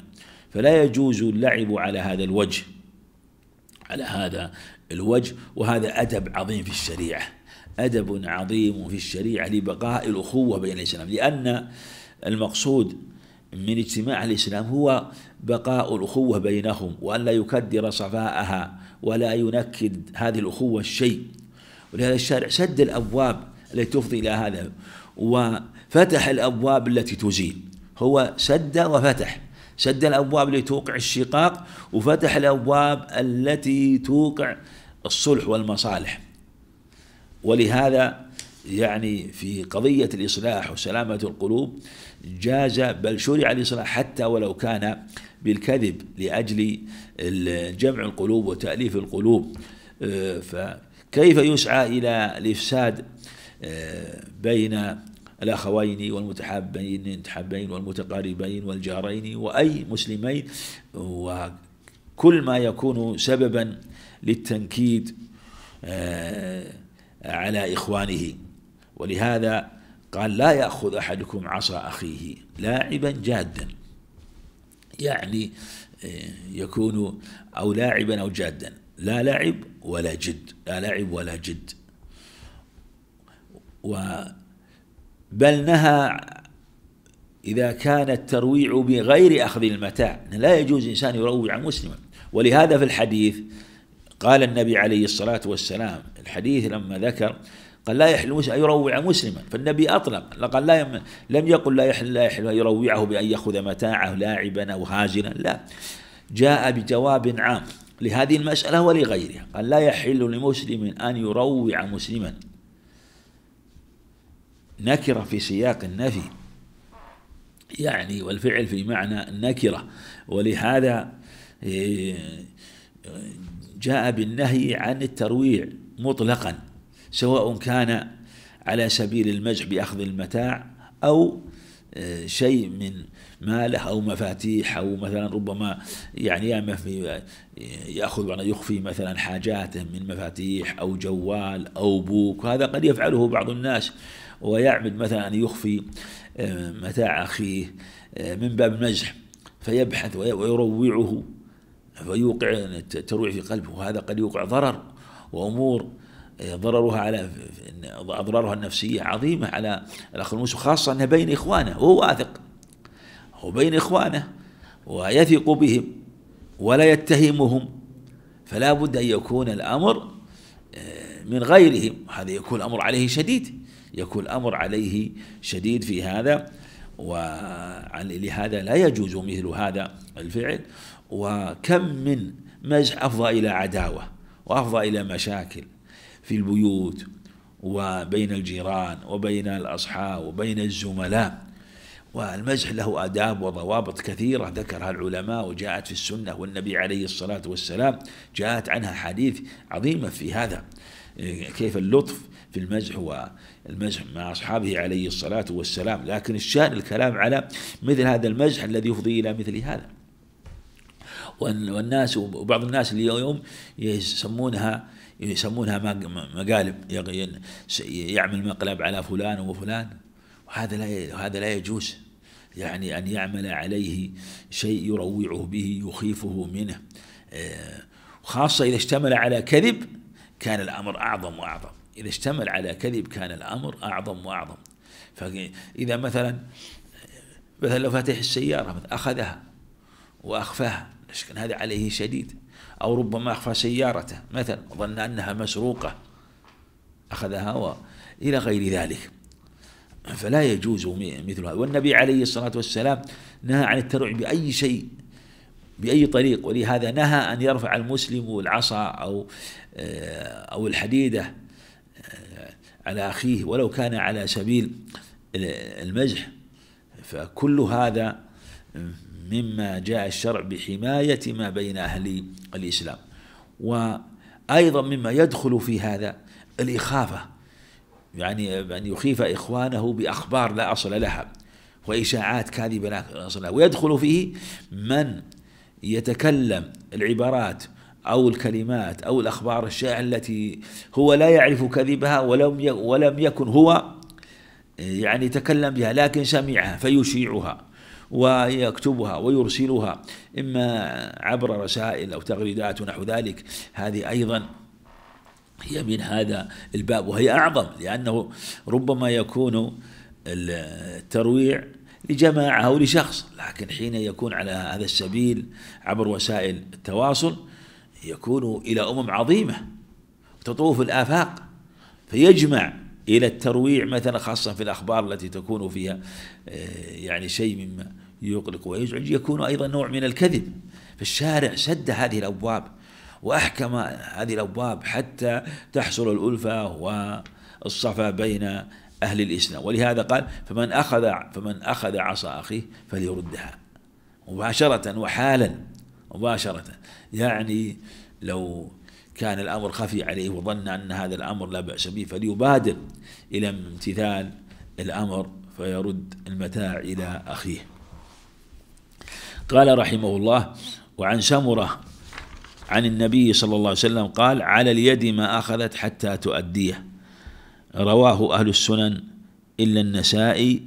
فلا يجوز اللعب على هذا الوجه على هذا الوجه وهذا أدب عظيم في الشريعة أدب عظيم في الشريعة لبقاء الأخوة بين الإسلام لأن المقصود من اجتماع الإسلام هو بقاء الأخوة بينهم وأن لا يكدر صفاءها ولا ينكد هذه الأخوة الشيء ولهذا الشارع سد الأبواب التي تفضي إلى هذا وفتح الأبواب التي تزيل هو سد وفتح شد الأبواب التي توقع الشقاق وفتح الأبواب التي توقع الصلح والمصالح ولهذا يعني في قضية الإصلاح وسلامة القلوب جاز بل شرع الإصلاح حتى ولو كان بالكذب لأجل جمع القلوب وتأليف القلوب فكيف يسعى إلى الإفساد بين الأخوين والمتحابين المتحابين والمتقاربين والجارين وأي مسلمين وكل ما يكون سببا للتنكيد آه، على إخوانه ولهذا قال لا يأخذ أحدكم عصا أخيه لاعبا جادا يعني آه، يكون أو لاعبا أو جادا لا لعب ولا جد لا لعب ولا جد و بل نهى إذا كان الترويع بغير أخذ المتاع لا يجوز إنسان يروع مسلما ولهذا في الحديث قال النبي عليه الصلاة والسلام الحديث لما ذكر قال لا يحل أن يروع مسلما فالنبي أطلق قال لا يم لم يقل لا يحل لا يحل أن يروعه بأن يأخذ متاعه لاعبا أو هازلا لا جاء بجواب عام لهذه المسألة ولغيرها قال لا يحل لمسلم أن يروع مسلما نكرة في سياق النفي يعني والفعل في معنى النكرة ولهذا إيه، جاء بالنهي عن الترويع مطلقا سواء كان على سبيل المزح بأخذ المتاع أو إيه، شيء من ماله أو مفاتيح أو مثلا ربما يعني يأخذ وأنا يخفي مثلا حاجاته من مفاتيح أو جوال أو بوك هذا قد يفعله بعض الناس ويعمد مثلا أن يخفي آه، متاع أخيه آه، من باب المزح فيبحث ويروعه فيوقع الترويع في قلبه وهذا قد يوقع ضرر وأمور آه، ضررها على أضرارها النفسية عظيمة على الأخ المسلم خاصة أنه بين إخوانه وهو واثق هو بين إخوانه ويثق بهم ولا يتهمهم فلا بد أن يكون الأمر من غيرهم هذا يكون الأمر عليه شديد يكون الأمر عليه شديد في هذا وعن لهذا لا يجوز مثل هذا الفعل وكم من مزح أفضى إلى عداوة وأفضى إلى مشاكل في البيوت وبين الجيران وبين الأصحاب وبين الزملاء والمزح له آداب وضوابط كثيرة ذكرها العلماء وجاءت في السنة والنبي عليه الصلاة والسلام جاءت عنها حديث عظيمة في هذا كيف اللطف في المزح والمزح مع أصحابه عليه الصلاة والسلام لكن الشأن الكلام على مثل هذا المزح الذي يفضي إلى مثل هذا والناس وبعض الناس اليوم يسمونها يسمونها مقالب يعمل مقلب على فلان وفلان وهذا لا هذا لا يجوز يعني أن يعمل عليه شيء يروعه به يخيفه منه آه، خاصة إذا اشتمل على كذب كان الأمر أعظم وأعظم إذا اشتمل على كذب كان الأمر أعظم وأعظم فإذا مثلا مثلا لو فاتح السيارة أخذها وأخفاها الإشكال هذا عليه شديد أو ربما أخفى سيارته مثلا ظن أنها مسروقة أخذها والى غير ذلك فلا يجوز مثل هذا والنبي عليه الصلاة والسلام نهى عن التروع بأي شيء بأي طريق ولهذا نهى أن يرفع المسلم العصا أو آه، أو الحديدة آه، على أخيه ولو كان على سبيل آه، المزح فكل هذا مما جاء الشرع بحماية ما بين أهل الإسلام وأيضا مما يدخل في هذا الإخافة يعني أن يخيف إخوانه بأخبار لا أصل لها وإشاعات كاذبة لا أصل لها ويدخل فيه من يتكلم العبارات أو الكلمات أو الأخبار الشائعة التي هو لا يعرف كذبها ولم ولم يكن هو يعني تكلم بها لكن سمعها فيشيعها ويكتبها ويرسلها إما عبر رسائل أو تغريدات ونحو ذلك هذه أيضا هي من هذا الباب وهي أعظم لأنه ربما يكون الترويع لجماعة أو لشخص لكن حين يكون على هذا السبيل عبر وسائل التواصل يكون إلى أمم عظيمة تطوف الآفاق فيجمع إلى الترويع مثلا خاصة في الأخبار التي تكون فيها آه، يعني شيء مما يقلق ويزعج يكون أيضا نوع من الكذب فالشارع سد هذه الأبواب وأحكم هذه الأبواب حتى تحصل الألفة والصفا بين أهل الإسلام ولهذا قال فمن أخذ فمن أخذ عصا أخيه فليردها مباشرة وحالا مباشرة يعني لو كان الأمر خفي عليه وظن أن هذا الأمر لا بأس به فليبادر إلى امتثال الأمر فيرد المتاع إلى أخيه قال رحمه الله وعن سمرة عن النبي صلى الله عليه وسلم قال على اليد ما أخذت حتى تؤديه رواه أهل السنن إلا النسائي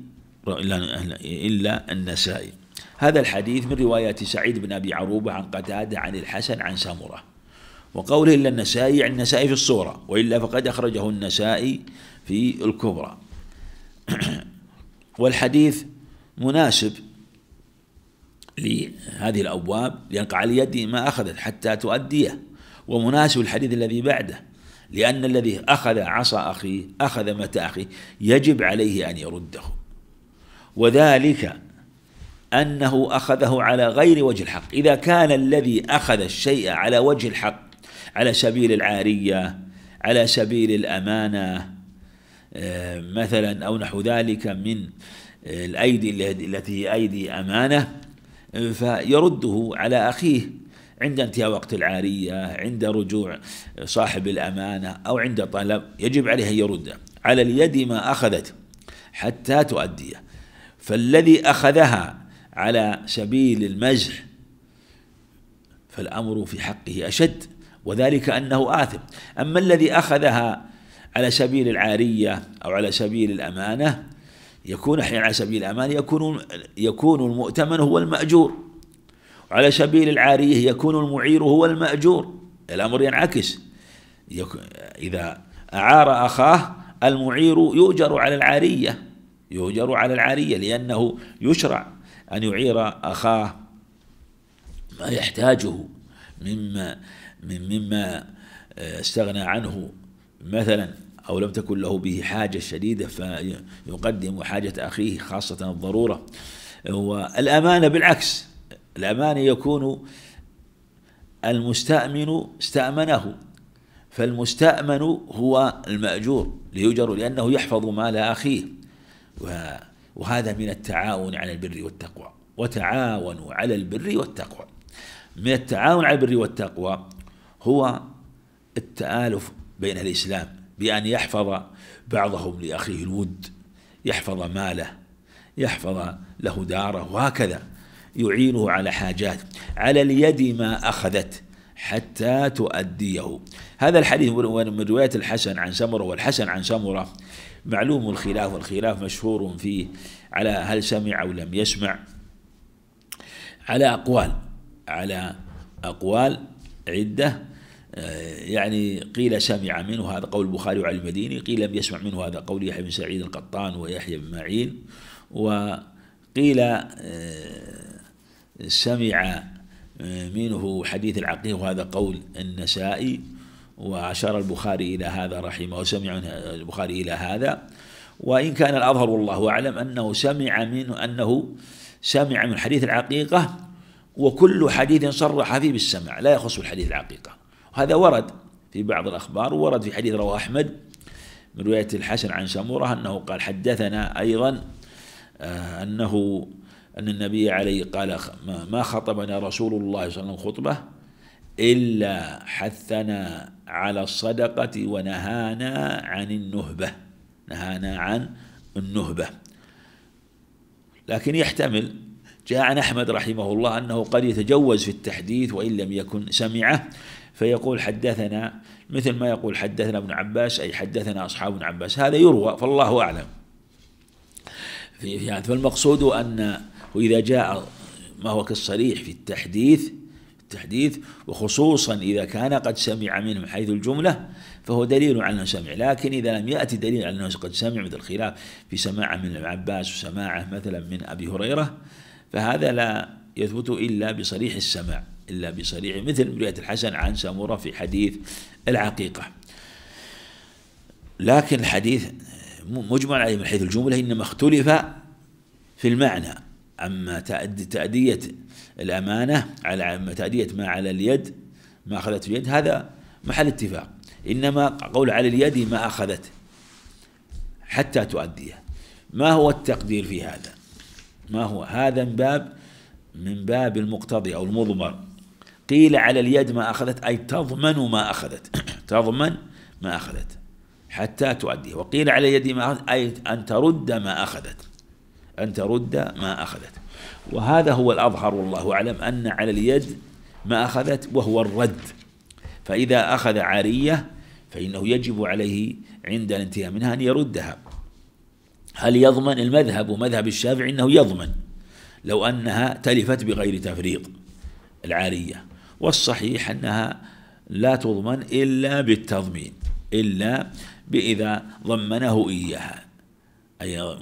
إلا النسائي هذا الحديث من رواية سعيد بن أبي عروبة عن قتادة عن الحسن عن سمرة وقوله إلا النسائي عن النسائي في الصورة وإلا فقد أخرجه النسائي في الكبرى والحديث مناسب لهذه الأبواب لأن على اليد ما أخذت حتى تؤديه ومناسب الحديث الذي بعده لأن الذي أخذ عصا أخيه أخذ متى أخيه يجب عليه أن يرده وذلك أنه أخذه على غير وجه الحق إذا كان الذي أخذ الشيء على وجه الحق على سبيل العارية على سبيل الأمانة آه، مثلا أو نحو ذلك من الأيدي التي هي أيدي أمانة فيرده على أخيه عند انتهاء وقت العارية عند رجوع صاحب الأمانة أو عند طلب يجب عليه أن يرده على اليد ما أخذت حتى تؤديه فالذي أخذها على سبيل المزح فالأمر في حقه أشد وذلك أنه آثم أما الذي أخذها على سبيل العارية أو على سبيل الأمانة يكون أحيانا على سبيل الأمانة يكون يكون المؤتمن هو المأجور وعلى سبيل العارية يكون المعير هو المأجور الأمر ينعكس إذا أعار أخاه المعير يؤجر على العارية يؤجر على العارية لأنه يشرع أن يعير أخاه ما يحتاجه مما من مما آه، استغنى عنه مثلا أو لم تكن له به حاجة شديدة فيقدم حاجة أخيه خاصة الضرورة والأمانة بالعكس الأمانة يكون المستأمن استأمنه فالمستأمن هو المأجور ليجر لأنه يحفظ مال أخيه وهذا من التعاون على البر والتقوى وتعاونوا على البر والتقوى من التعاون على البر والتقوى هو التآلف بين الإسلام بأن يحفظ بعضهم لأخيه الود يحفظ ماله يحفظ له داره وهكذا يعينه على حاجات على اليد ما أخذت حتى تؤديه هذا الحديث من رواية الحسن عن سمرة والحسن عن سمرة معلوم الخلاف والخلاف مشهور فيه على هل سمع أو لم يسمع على أقوال على أقوال عدة آه، يعني قيل سمع منه هذا قول البخاري وعلي المديني قيل لم يسمع منه هذا قول يحيى بن سعيد القطان ويحيى بن معين وقيل آه، سمع آه، منه حديث العقيق وهذا قول النسائي وأشار البخاري إلى هذا رحمه وسمع البخاري إلى هذا وإن كان الأظهر والله أعلم أنه سمع منه أنه سمع من حديث العقيقة وكل حديث صرح فيه بالسمع لا يخص الحديث العقيقة وهذا ورد في بعض الأخبار وورد في حديث رواه أحمد من رواية الحسن عن سمورة أنه قال حدثنا أيضا آه، أنه أن النبي عليه قال ما خطبنا رسول الله صلى الله عليه وسلم خطبة إلا حثنا على الصدقة ونهانا عن النهبة نهانا عن النهبة لكن يحتمل جاء عن أحمد رحمه الله أنه قد يتجوز في التحديث وإن لم يكن سمعه فيقول حدثنا مثل ما يقول حدثنا ابن عباس أي حدثنا أصحاب ابن عباس هذا يروى فالله أعلم في فالمقصود أن وإذا جاء ما هو كالصريح في التحديث التحديث وخصوصا إذا كان قد سمع منه من حيث الجملة فهو دليل على أنه سمع لكن إذا لم يأتي دليل على أنه قد سمع مثل الخلاف في سماعه من العباس وسماعه مثلا من أبي هريرة فهذا لا يثبت إلا بصريح السماع إلا بصريح مثل رواية الحسن عن سامورة في حديث العقيقة لكن الحديث مجمع عليه من حيث الجملة إنما اختلف في المعنى أما تأدية الأمانة على تأدية ما على اليد ما أخذت في اليد هذا محل اتفاق إنما قول على اليد ما أخذت حتى تؤديها ما هو التقدير في هذا ما هو هذا من باب من باب المقتضي أو المضمر قيل على اليد ما أخذت أي تضمن ما أخذت تضمن ما أخذت حتى تؤديه وقيل على اليد ما أخذت أي أن ترد ما أخذت أن ترد ما أخذت وهذا هو الأظهر والله أعلم أن على اليد ما أخذت وهو الرد فإذا أخذ عارية فإنه يجب عليه عند الانتهاء منها أن يردها هل يضمن المذهب ومذهب الشافعي أنه يضمن لو أنها تلفت بغير تفريط العارية والصحيح أنها لا تضمن إلا بالتضمين إلا بإذا ضمنه إياها أي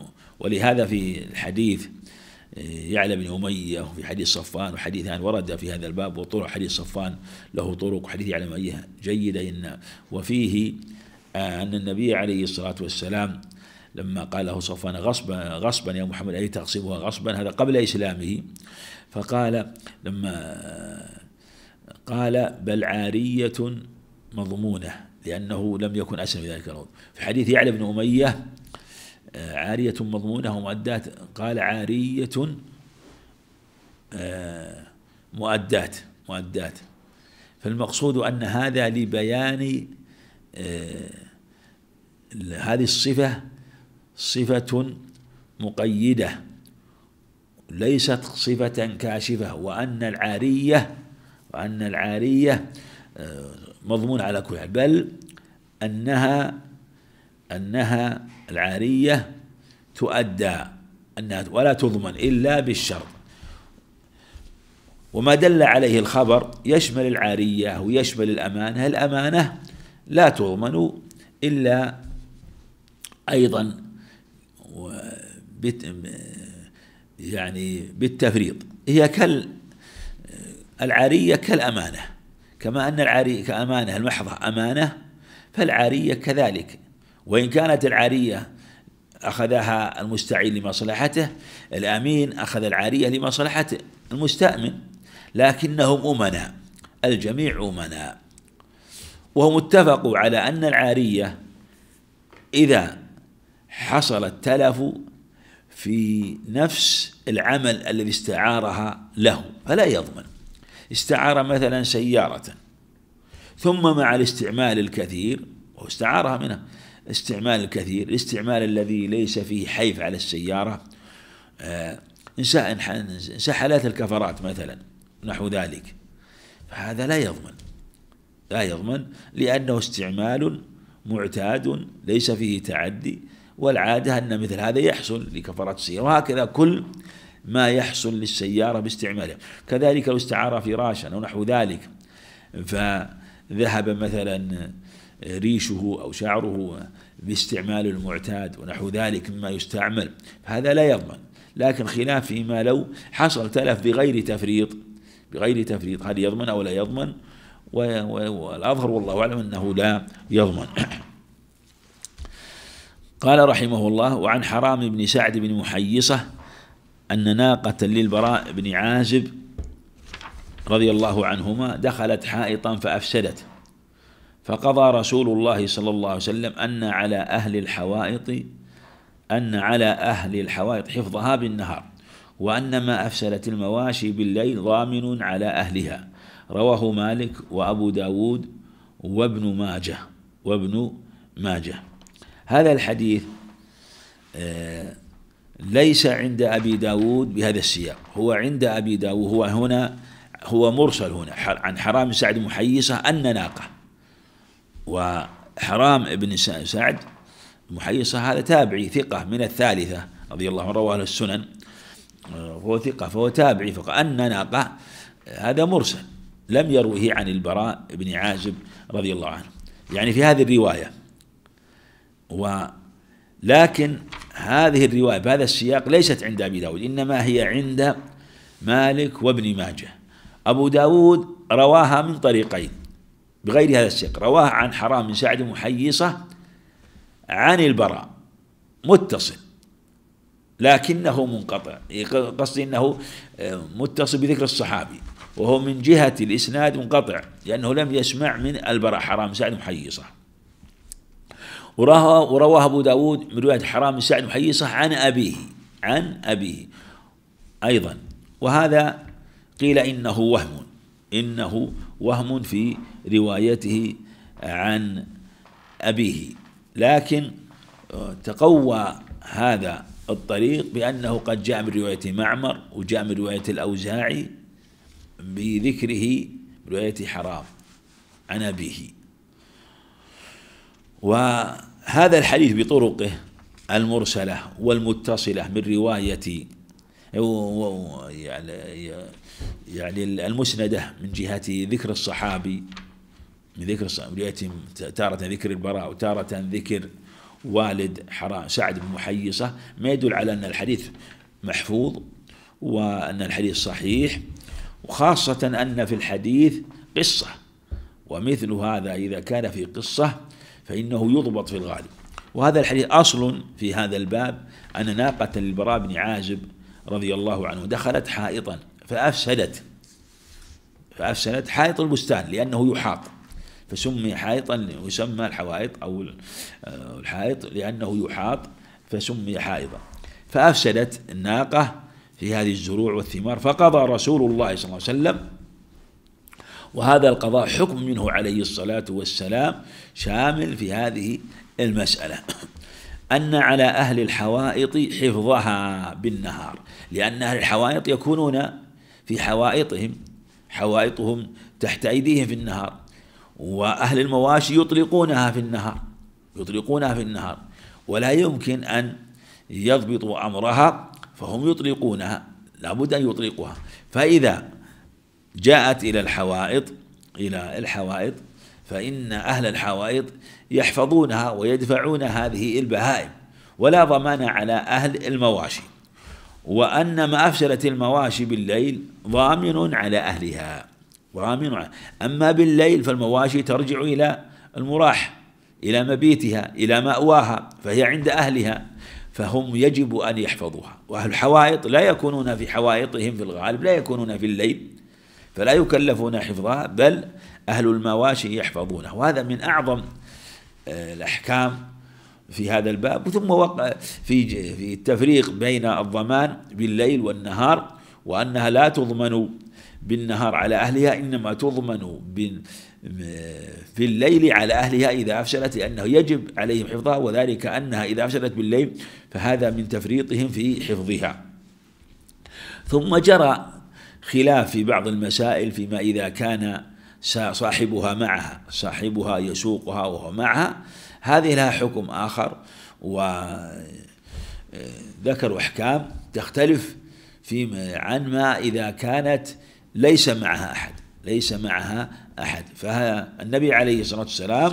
ولهذا في الحديث يعلى بن أمية في حديث صفان وحديثان ورد في هذا الباب وطرق حديث صفان له طرق حديث يعلى بن أمية جيدة إن وفيه أن النبي عليه الصلاة والسلام لما قال له صفوان غصبا غصبا يا محمد أي تغصبها غصبا هذا قبل إسلامه فقال لما قال بل عارية مضمونة لأنه لم يكن أسلم في ذلك الوقت في حديث يعلى بن أمية آه، عارية مضمونة ومؤدات قال عارية آه، مؤدات مؤدات فالمقصود أن هذا لبيان آه، هذه الصفة صفة مقيدة ليست صفة كاشفة وأن العارية وأن العارية مضمون على كل بل أنها أنها العارية تؤدى أنها ولا تضمن إلا بالشرط وما دل عليه الخبر يشمل العارية ويشمل الأمانة الأمانة لا تضمن إلا أيضا يعني بالتفريط هي كال العارية كالأمانة كما أن العارية كأمانة المحضة أمانة فالعارية كذلك وإن كانت العارية أخذها المستعين لمصلحته الأمين أخذ العارية لمصلحته المستأمن لكنهم أمناء الجميع أمناء وهم اتفقوا على أن العارية إذا حصل التلف في نفس العمل الذي استعارها له فلا يضمن استعار مثلا سيارة ثم مع الاستعمال الكثير واستعارها منه الاستعمال الكثير الاستعمال الذي ليس فيه حيف على السيارة آه، انسحلات الكفرات مثلا نحو ذلك فهذا لا يضمن لا يضمن لأنه استعمال معتاد ليس فيه تعدي والعادة أن مثل هذا يحصل لكفرات السيارة وهكذا كل ما يحصل للسيارة باستعمالها كذلك لو استعار فراشا أو نحو ذلك فذهب مثلا ريشه أو شعره باستعمال المعتاد ونحو ذلك مما يستعمل هذا لا يضمن لكن خلاف فيما لو حصل تلف بغير تفريط بغير تفريط هل يضمن أو لا يضمن والأظهر والله أعلم أنه لا يضمن قال رحمه الله وعن حرام بن سعد بن محيصة أن ناقة للبراء بن عازب رضي الله عنهما دخلت حائطا فأفسدت فقضى رسول الله صلى الله عليه وسلم أن على أهل الحوائط أن على أهل الحوائط حفظها بالنهار وأن ما أفسلت المواشي بالليل ضامن على أهلها رواه مالك وأبو داود وابن ماجه وابن ماجه هذا الحديث آه، ليس عند أبي داود بهذا السياق هو عند أبي داود هو هنا هو مرسل هنا عن حرام سعد محيصة أن ناقة وحرام ابن سعد محيصة هذا تابعي ثقة من الثالثة رضي الله عنه رواه السنن فهو آه، ثقة فهو تابعي فأن ناقة آه، هذا مرسل لم يروه عن البراء بن عازب رضي الله عنه يعني في هذه الرواية ولكن هذه الرواية بهذا السياق ليست عند أبي داود إنما هي عند مالك وابن ماجه أبو داود رواها من طريقين بغير هذا السياق رواه عن حرام بن سعد محيصة عن البراء متصل لكنه منقطع قصدي انه آه، متصل بذكر الصحابي وهو من جهة الإسناد منقطع لأنه لم يسمع من البراء حرام بن سعد محيصة ورواه أبو داود من رواية حرام بن سعد محيصة عن أبيه عن أبيه أيضا وهذا قيل إنه وهم إنه وهم في روايته عن أبيه لكن آه، تقوى هذا الطريق بأنه قد جاء من رواية معمر وجاء من رواية الأوزاعي بذكره رواية حرام عن أبيه وهذا الحديث بطرقه المرسلة والمتصلة من رواية يعني،, يعني المسندة من جهة ذكر الصحابي من ذكر صبريتهم تارة ذكر البراء وتارة ذكر والد حرام سعد بن محيصة ما يدل على أن الحديث محفوظ وأن الحديث صحيح وخاصة أن في الحديث قصة ومثل هذا إذا كان في قصة فإنه يضبط في الغالب وهذا الحديث أصل في هذا الباب أن ناقة البراء بن عازب رضي الله عنه دخلت حائطا فأفسدت فأفسدت حائط البستان لأنه يحاط فسمي حائطا يسمى الحوائط أو آه، الحائط لأنه يحاط فسمي حائطا فأفسدت الناقة في هذه الزروع والثمار فقضى رسول الله صلى الله عليه وسلم وهذا القضاء حكم منه عليه الصلاة والسلام شامل في هذه المسألة أن على أهل الحوائط حفظها بالنهار لأن أهل الحوائط يكونون في حوائطهم حوائطهم تحت أيديهم في النهار وأهل المواشي يطلقونها في النهار يطلقونها في النهار ولا يمكن أن يضبطوا أمرها فهم يطلقونها لابد أن يطلقوها فإذا جاءت إلى الحوائط إلى الحوائط فإن أهل الحوائط يحفظونها ويدفعون هذه البهائم ولا ضمان على أهل المواشي وأن ما أفشلت المواشي بالليل ضامن على أهلها وعاملها أما بالليل فالمواشي ترجع إلى المراح إلى مبيتها إلى مأواها فهي عند أهلها فهم يجب أن يحفظوها وأهل الحوائط لا يكونون في حوائطهم في الغالب لا يكونون في الليل فلا يكلفون حفظها بل أهل المواشي يحفظونه وهذا من أعظم آه، الأحكام في هذا الباب ثم وقع في في التفريق بين الضمان بالليل والنهار وأنها لا تضمن بالنهار على أهلها إنما تضمن في الليل على أهلها إذا أفشلت لأنه يجب عليهم حفظها وذلك أنها إذا أفشلت بالليل فهذا من تفريطهم في حفظها ثم جرى خلاف في بعض المسائل فيما إذا كان صاحبها معها صاحبها يسوقها وهو معها هذه لها حكم آخر وذكروا أحكام تختلف في عن ما إذا كانت ليس معها أحد ليس معها أحد فالنبي عليه الصلاة والسلام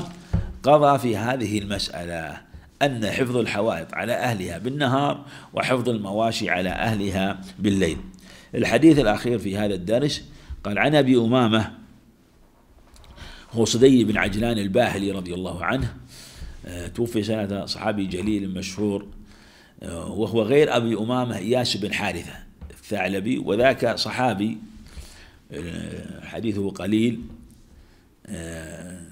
قضى في هذه المسألة أن حفظ الحوائط على أهلها بالنهار وحفظ المواشي على أهلها بالليل الحديث الأخير في هذا الدرس قال عن أبي أمامة هو صدي بن عجلان الباهلي رضي الله عنه آه، توفي سنة صحابي جليل مشهور آه، وهو غير أبي أمامة ياس بن حارثة الثعلبي وذاك صحابي حديثه قليل آه،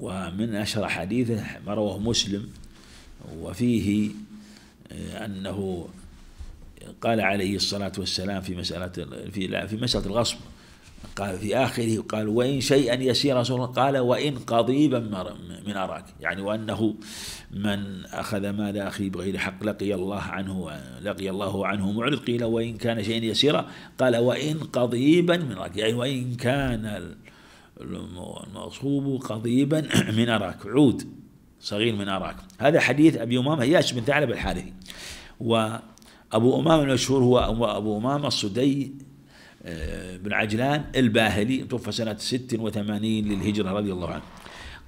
ومن أشهر حديثه ما رواه مسلم وفيه آه، أنه قال عليه الصلاة والسلام في مسألة في في مسألة الغصب قال في آخره قال وإن شيئا يسيرا رسول قال وإن قضيبا من أراك يعني وأنه من أخذ مال أخي بغير حق لقي الله عنه لقي الله عنه معرض قيل وإن كان شيئا يسيرا قال وإن قضيبا من أراك يعني وإن كان المغصوب قضيبا من أراك عود صغير من أراك هذا حديث أبي أمامة ياش بن ثعلب الحارثي وأبو أمامة المشهور هو أبو أمامة الصدي آه، بن عجلان الباهلي توفى سنة 86 للهجرة رضي الله عنه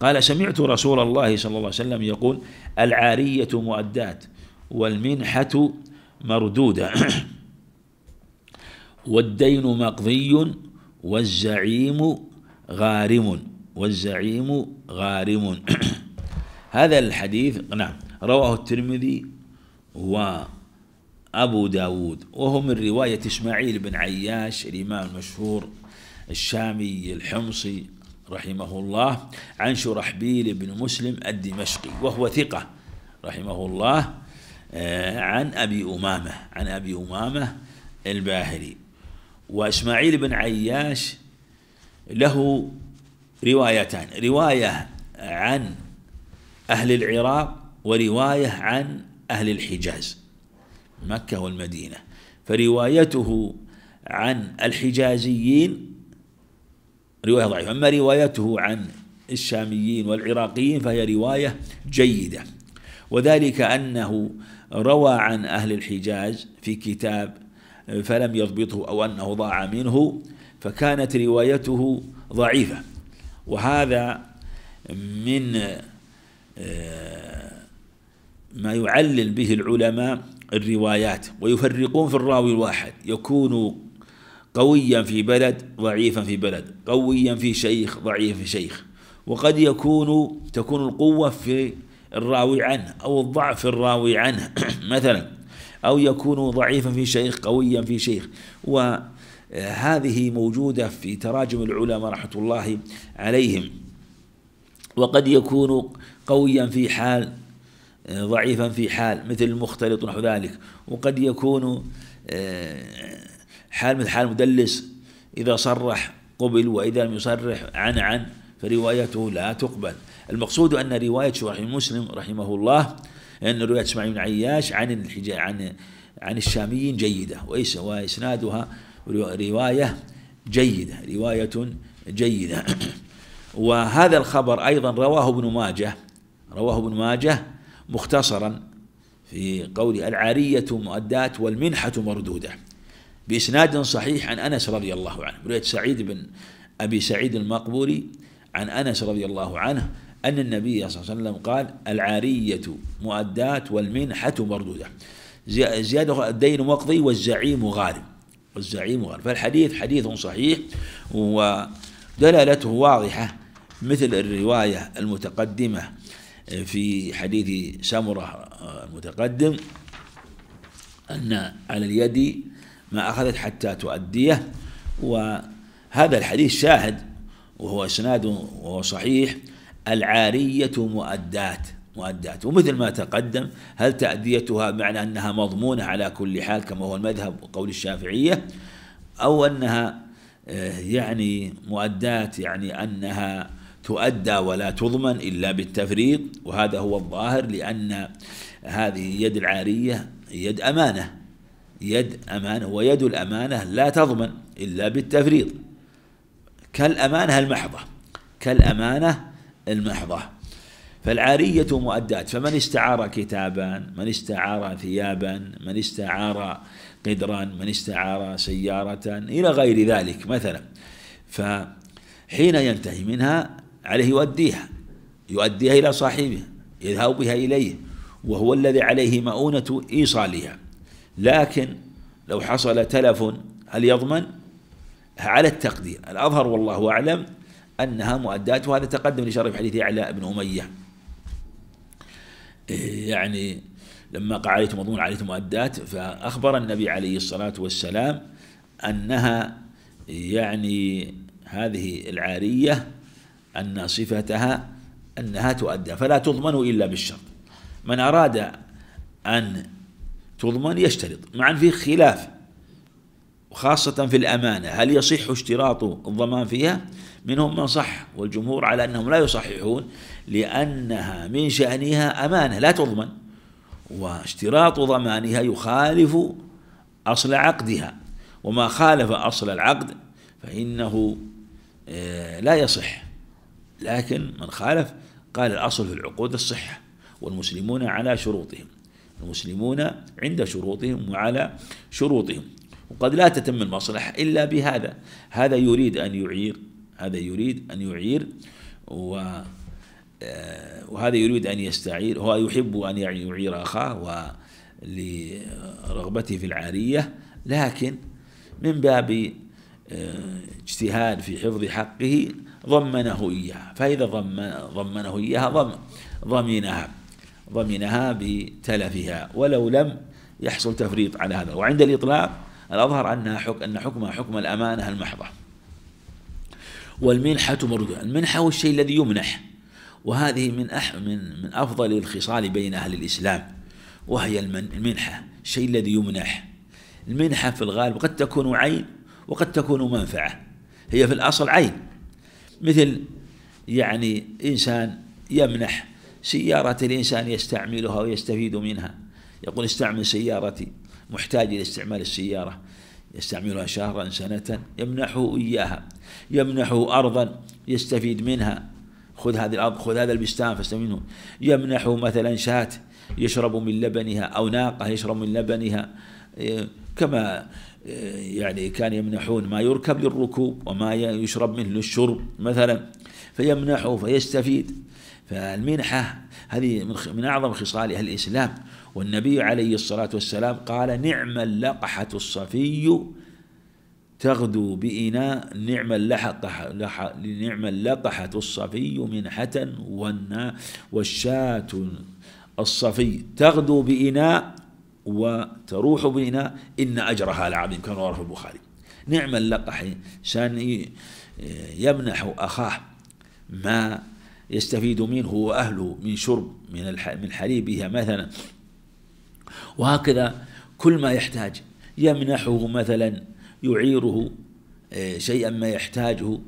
قال سمعت رسول الله صلى الله عليه وسلم يقول العارية مؤدات والمنحة مردودة والدين مقضي والزعيم غارم والزعيم غارم هذا الحديث نعم رواه الترمذي و أبو داود وهو من رواية إسماعيل بن عياش الإمام المشهور الشامي الحمصي رحمه الله عن شرحبيل بن مسلم الدمشقي وهو ثقة رحمه الله آه، عن أبي أمامة عن أبي أمامة الباهلي وإسماعيل بن عياش له روايتان رواية عن أهل العراق ورواية عن أهل الحجاز مكة والمدينة فروايته عن الحجازيين رواية ضعيفة أما روايته عن الشاميين والعراقيين فهي رواية جيدة وذلك أنه روى عن أهل الحجاز في كتاب فلم يضبطه أو أنه ضاع منه فكانت روايته ضعيفة وهذا من آه، ما يعلل به العلماء الروايات ويفرقون في الراوي الواحد يكون قويا في بلد ضعيفا في بلد قويا في شيخ ضعيف في شيخ وقد يكون تكون القوة في الراوي عنه أو الضعف في الراوي عنه مثلا أو يكون ضعيفا في شيخ قويا في شيخ وهذه موجودة في تراجم العلماء رحمة الله عليهم وقد يكون قويا في حال ضعيفا في حال مثل المختلط ونحو ذلك وقد يكون آه، حال مثل حال مدلس إذا صرح قبل وإذا لم يصرح عن عن فروايته لا تقبل المقصود أن رواية شرح مسلم رحمه الله أن رواية إسماعيل بن عياش عن الحج... عن عن الشاميين جيدة وإسنادها رواية جيدة رواية جيدة وهذا الخبر أيضا رواه ابن ماجه رواه ابن ماجه مختصرا في قول العارية مؤدات والمنحة مردودة بإسناد صحيح عن أنس رضي الله عنه رواية سعيد بن أبي سعيد المقبوري عن أنس رضي الله عنه أن النبي صلى الله عليه وسلم قال العارية مؤدات والمنحة مردودة زيادة الدين مقضي والزعيم غارم والزعيم غارم فالحديث حديث صحيح ودلالته واضحة مثل الرواية المتقدمة في حديث سمرة المتقدم أن على اليد ما أخذت حتى تؤديه وهذا الحديث شاهد وهو إسناد وهو صحيح العارية مؤدات مؤدات ومثل ما تقدم هل تأديتها معنى أنها مضمونة على كل حال كما هو المذهب وقول الشافعية أو أنها آه، يعني مؤدات يعني أنها تؤدى ولا تضمن إلا بالتفريط وهذا هو الظاهر لأن هذه يد العارية يد أمانة يد أمانة ويد الأمانة لا تضمن إلا بالتفريط كالأمانة المحضة كالأمانة المحضة فالعارية مؤدات فمن استعار كتابا من استعار ثيابا من استعار قدرا من استعار سيارة إلى غير ذلك مثلا فحين ينتهي منها عليه يؤديها يؤديها إلى صاحبه يذهب بها إليه وهو الذي عليه مؤونة إيصالها لكن لو حصل تلف هل يضمن؟ على التقدير الأظهر والله أعلم أنها مؤدات وهذا تقدم لشرف حديث على بن أمية إيه، يعني لما قال مضمون عليه مؤدات فأخبر النبي عليه الصلاة والسلام أنها يعني هذه العارية أن صفتها أنها تؤدى فلا تضمن إلا بالشرط من أراد أن تضمن يشترط مع أن فيه خلاف خاصة في الأمانة هل يصح اشتراط الضمان فيها منهم من صح والجمهور على أنهم لا يصححون لأنها من شأنها أمانة لا تضمن واشتراط ضمانها يخالف أصل عقدها وما خالف أصل العقد فإنه آه، لا يصح لكن من خالف قال الأصل في العقود الصحة والمسلمون على شروطهم المسلمون عند شروطهم وعلى شروطهم وقد لا تتم المصلحة إلا بهذا هذا يريد أن يعير هذا يريد أن يعير و آه، وهذا يريد أن يستعير هو يحب أن يعير أخاه ولرغبته في العارية لكن من باب آه، اجتهاد في حفظ حقه ضمنه إياها فإذا ضمن ضمنه إياها ضمن ضمنها ضمنها بتلفها ولو لم يحصل تفريط على هذا وعند الإطلاق الأظهر أنها حك أن حكمها حكم الأمانة المحضة والمنحة مردودة المنحة هو الشيء الذي يمنح وهذه من أح من من أفضل الخصال بين أهل الإسلام وهي المنحة الشيء الذي يمنح المنحة في الغالب قد تكون عين وقد تكون منفعة هي في الأصل عين مثل يعني إنسان يمنح سيارة الإنسان يستعملها ويستفيد منها يقول استعمل سيارتي محتاج إلى استعمال السيارة يستعملها شهرا سنة يمنحه إياها يمنحه أرضا يستفيد منها خذ هذه الأرض خذ هذا البستان فاستفيد منه يمنحه مثلا شاة يشرب من لبنها أو ناقة يشرب من لبنها إيه، كما آه، يعني كان يمنحون ما يركب للركوب وما يشرب منه للشرب مثلا فيمنحه فيستفيد فالمنحة هذه من أعظم خصال أهل الإسلام والنبي عليه الصلاة والسلام قال نعم اللقحة الصفي تغدو بإناء نعم اللقحة نعم اللقحة الصفي منحة والشاة الصفي تغدو بإناء وتروح بنا إن أجرها لعظيم كما رواه البخاري نعم اللقح شان يمنح أخاه ما يستفيد منه وأهله من شرب من من حليبها مثلا وهكذا كل ما يحتاج يمنحه مثلا يعيره آه، شيئا ما يحتاجه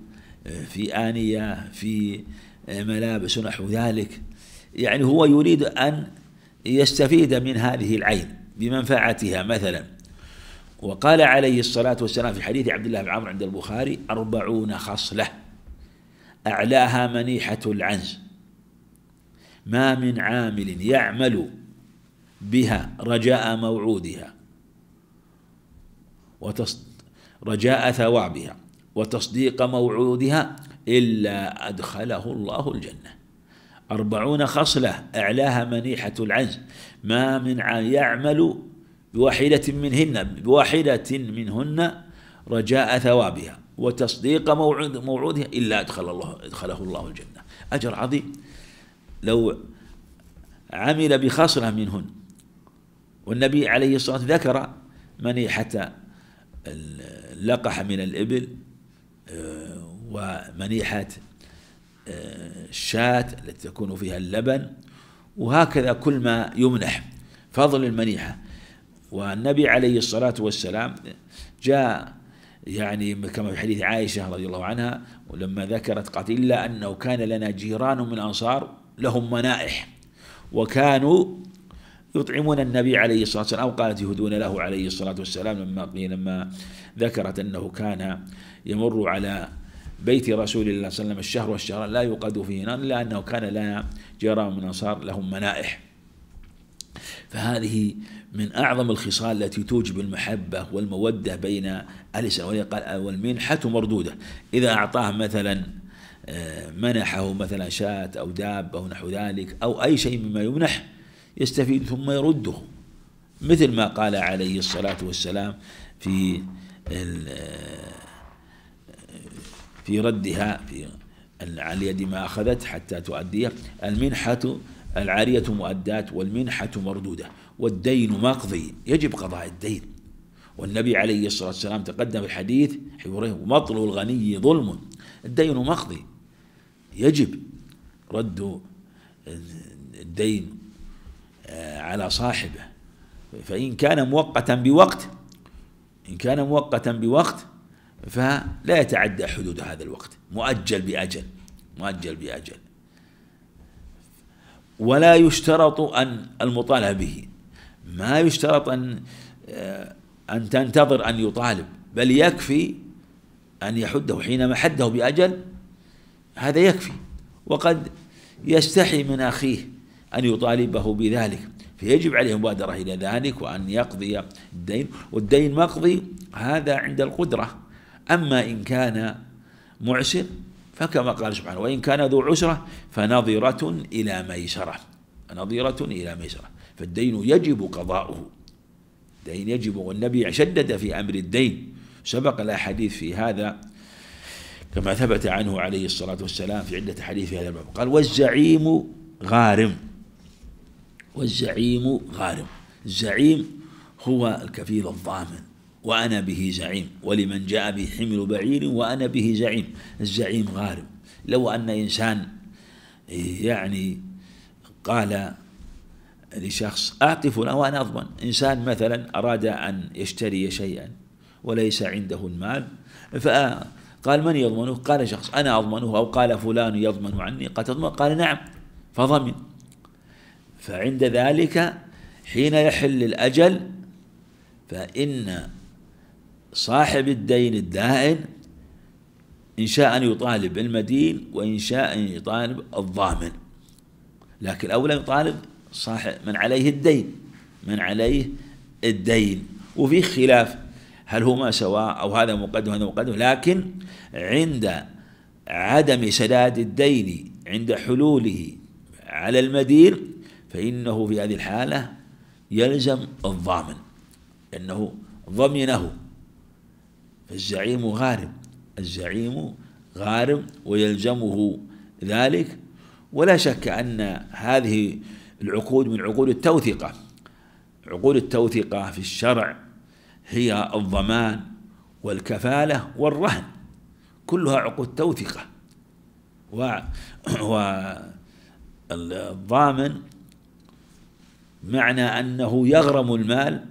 آه، في آنية في آه، ملابس ونحو ذلك يعني هو يريد أن يستفيد من هذه العين بمنفعتها مثلا وقال عليه الصلاة والسلام في حديث عبد الله بن عمرو عند البخاري أربعون خصلة أعلاها منيحة العنز ما من عامل يعمل بها رجاء موعودها وتص... رجاء ثوابها وتصديق موعودها إلا أدخله الله الجنة أربعون خصلة أعلاها منيحة العنز ما من يعمل بواحدة منهن بواحدة منهن رجاء ثوابها وتصديق موعود موعودها إلا أدخل الله أدخله الله الجنة أجر عظيم لو عمل بخصرة منهن والنبي عليه الصلاة والسلام ذكر منيحة اللقح من الإبل آه، ومنيحة آه، الشاة التي تكون فيها اللبن وهكذا كل ما يمنح فضل المنيحة والنبي عليه الصلاة والسلام جاء يعني كما في حديث عائشة رضي الله عنها ولما ذكرت قالت إلا أنه كان لنا جيران من أنصار لهم منائح وكانوا يطعمون النبي عليه الصلاة والسلام أو قالت يهدون له عليه الصلاة والسلام لما لما ذكرت أنه كان يمر على بيت رسول الله صلى الله عليه وسلم الشهر والشهران لا يوقد فيه نار إلا أنه كان لنا جيران من أنصار لهم منائح فهذه من أعظم الخصال التي توجب المحبة والمودة بين قال والمنحة مردودة إذا أعطاه مثلا آه، منحه مثلا شاة أو داب أو نحو ذلك أو أي شيء مما يمنح يستفيد ثم يرده مثل ما قال عليه الصلاة والسلام في آه، في ردها في على يد ما أخذت حتى تؤديه المنحة العارية مؤدات والمنحة مردودة والدين مقضي يجب قضاء الدين والنبي عليه الصلاة والسلام تقدم الحديث مطل الغني ظلم الدين مقضي يجب رد الدين آه، على صاحبه فإن كان موقتا بوقت إن كان موقتا بوقت فلا يتعدى حدود هذا الوقت مؤجل بأجل مؤجل بأجل ولا يشترط أن المطالبة به ما يشترط أن آه، أن تنتظر أن يطالب بل يكفي أن يحده حينما حده بأجل هذا يكفي وقد يستحي من أخيه أن يطالبه بذلك فيجب عليه مبادرة إلى ذلك وأن يقضي الدين والدين مقضي هذا عند القدرة أما إن كان معسر فكما قال سبحانه وإن كان ذو عسرة فنظرة إلى ميسرة نظرة إلى ميسرة فالدين يجب قضاؤه الدين يجب والنبي شدد في أمر الدين سبق الأحاديث حديث في هذا كما ثبت عنه عليه الصلاة والسلام في عدة حديث في هذا الباب قال والزعيم غارم والزعيم غارم الزعيم هو الكفيل الضامن وأنا به زعيم ولمن جاء به حمل بعير وأنا به زعيم الزعيم غارب لو أن إنسان إيه، يعني قال لشخص أعطي فلان وأنا أضمن إنسان مثلا أراد أن يشتري شيئا وليس عنده المال فقال من يضمنه قال شخص أنا أضمنه أو قال فلان يضمن عني قال تضمن قال نعم فضمن فعند ذلك حين يحل الأجل فإن صاحب الدين الدائن إن شاء أن يطالب المدين وإن شاء أن يطالب الضامن لكن أولا يطالب صاحب من عليه الدين من عليه الدين وفي خلاف هل هما سواء أو هذا مقدم وهذا مقدم لكن عند عدم سداد الدين عند حلوله على المدين فإنه في هذه الحالة يلزم الضامن أنه ضمنه فالزعيم غارم الزعيم غارم ويلزمه ذلك ولا شك أن هذه العقود من عقود التوثيقة عقود التوثيقة في الشرع هي الضمان والكفالة والرهن كلها عقود توثيقة و والضامن معنى أنه يغرم المال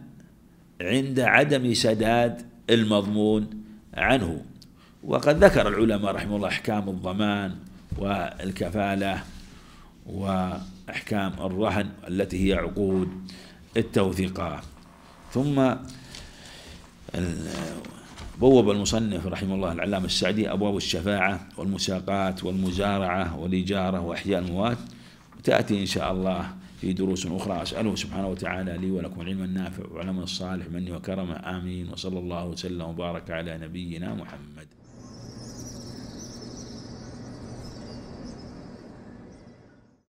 عند عدم سداد المضمون عنه وقد ذكر العلماء رحمه الله أحكام الضمان والكفالة وأحكام الرهن التي هي عقود التوثيقات ثم بوب المصنف رحمه الله العلامة السعدي أبواب الشفاعة والمساقات والمزارعة والإجارة وإحياء الموات وتأتي إن شاء الله في دروس أخرى أسأله سبحانه وتعالى لي ولكم العلم النافع والعمل الصالح مني وكرمه آمين وصلى الله وسلم وبارك على نبينا محمد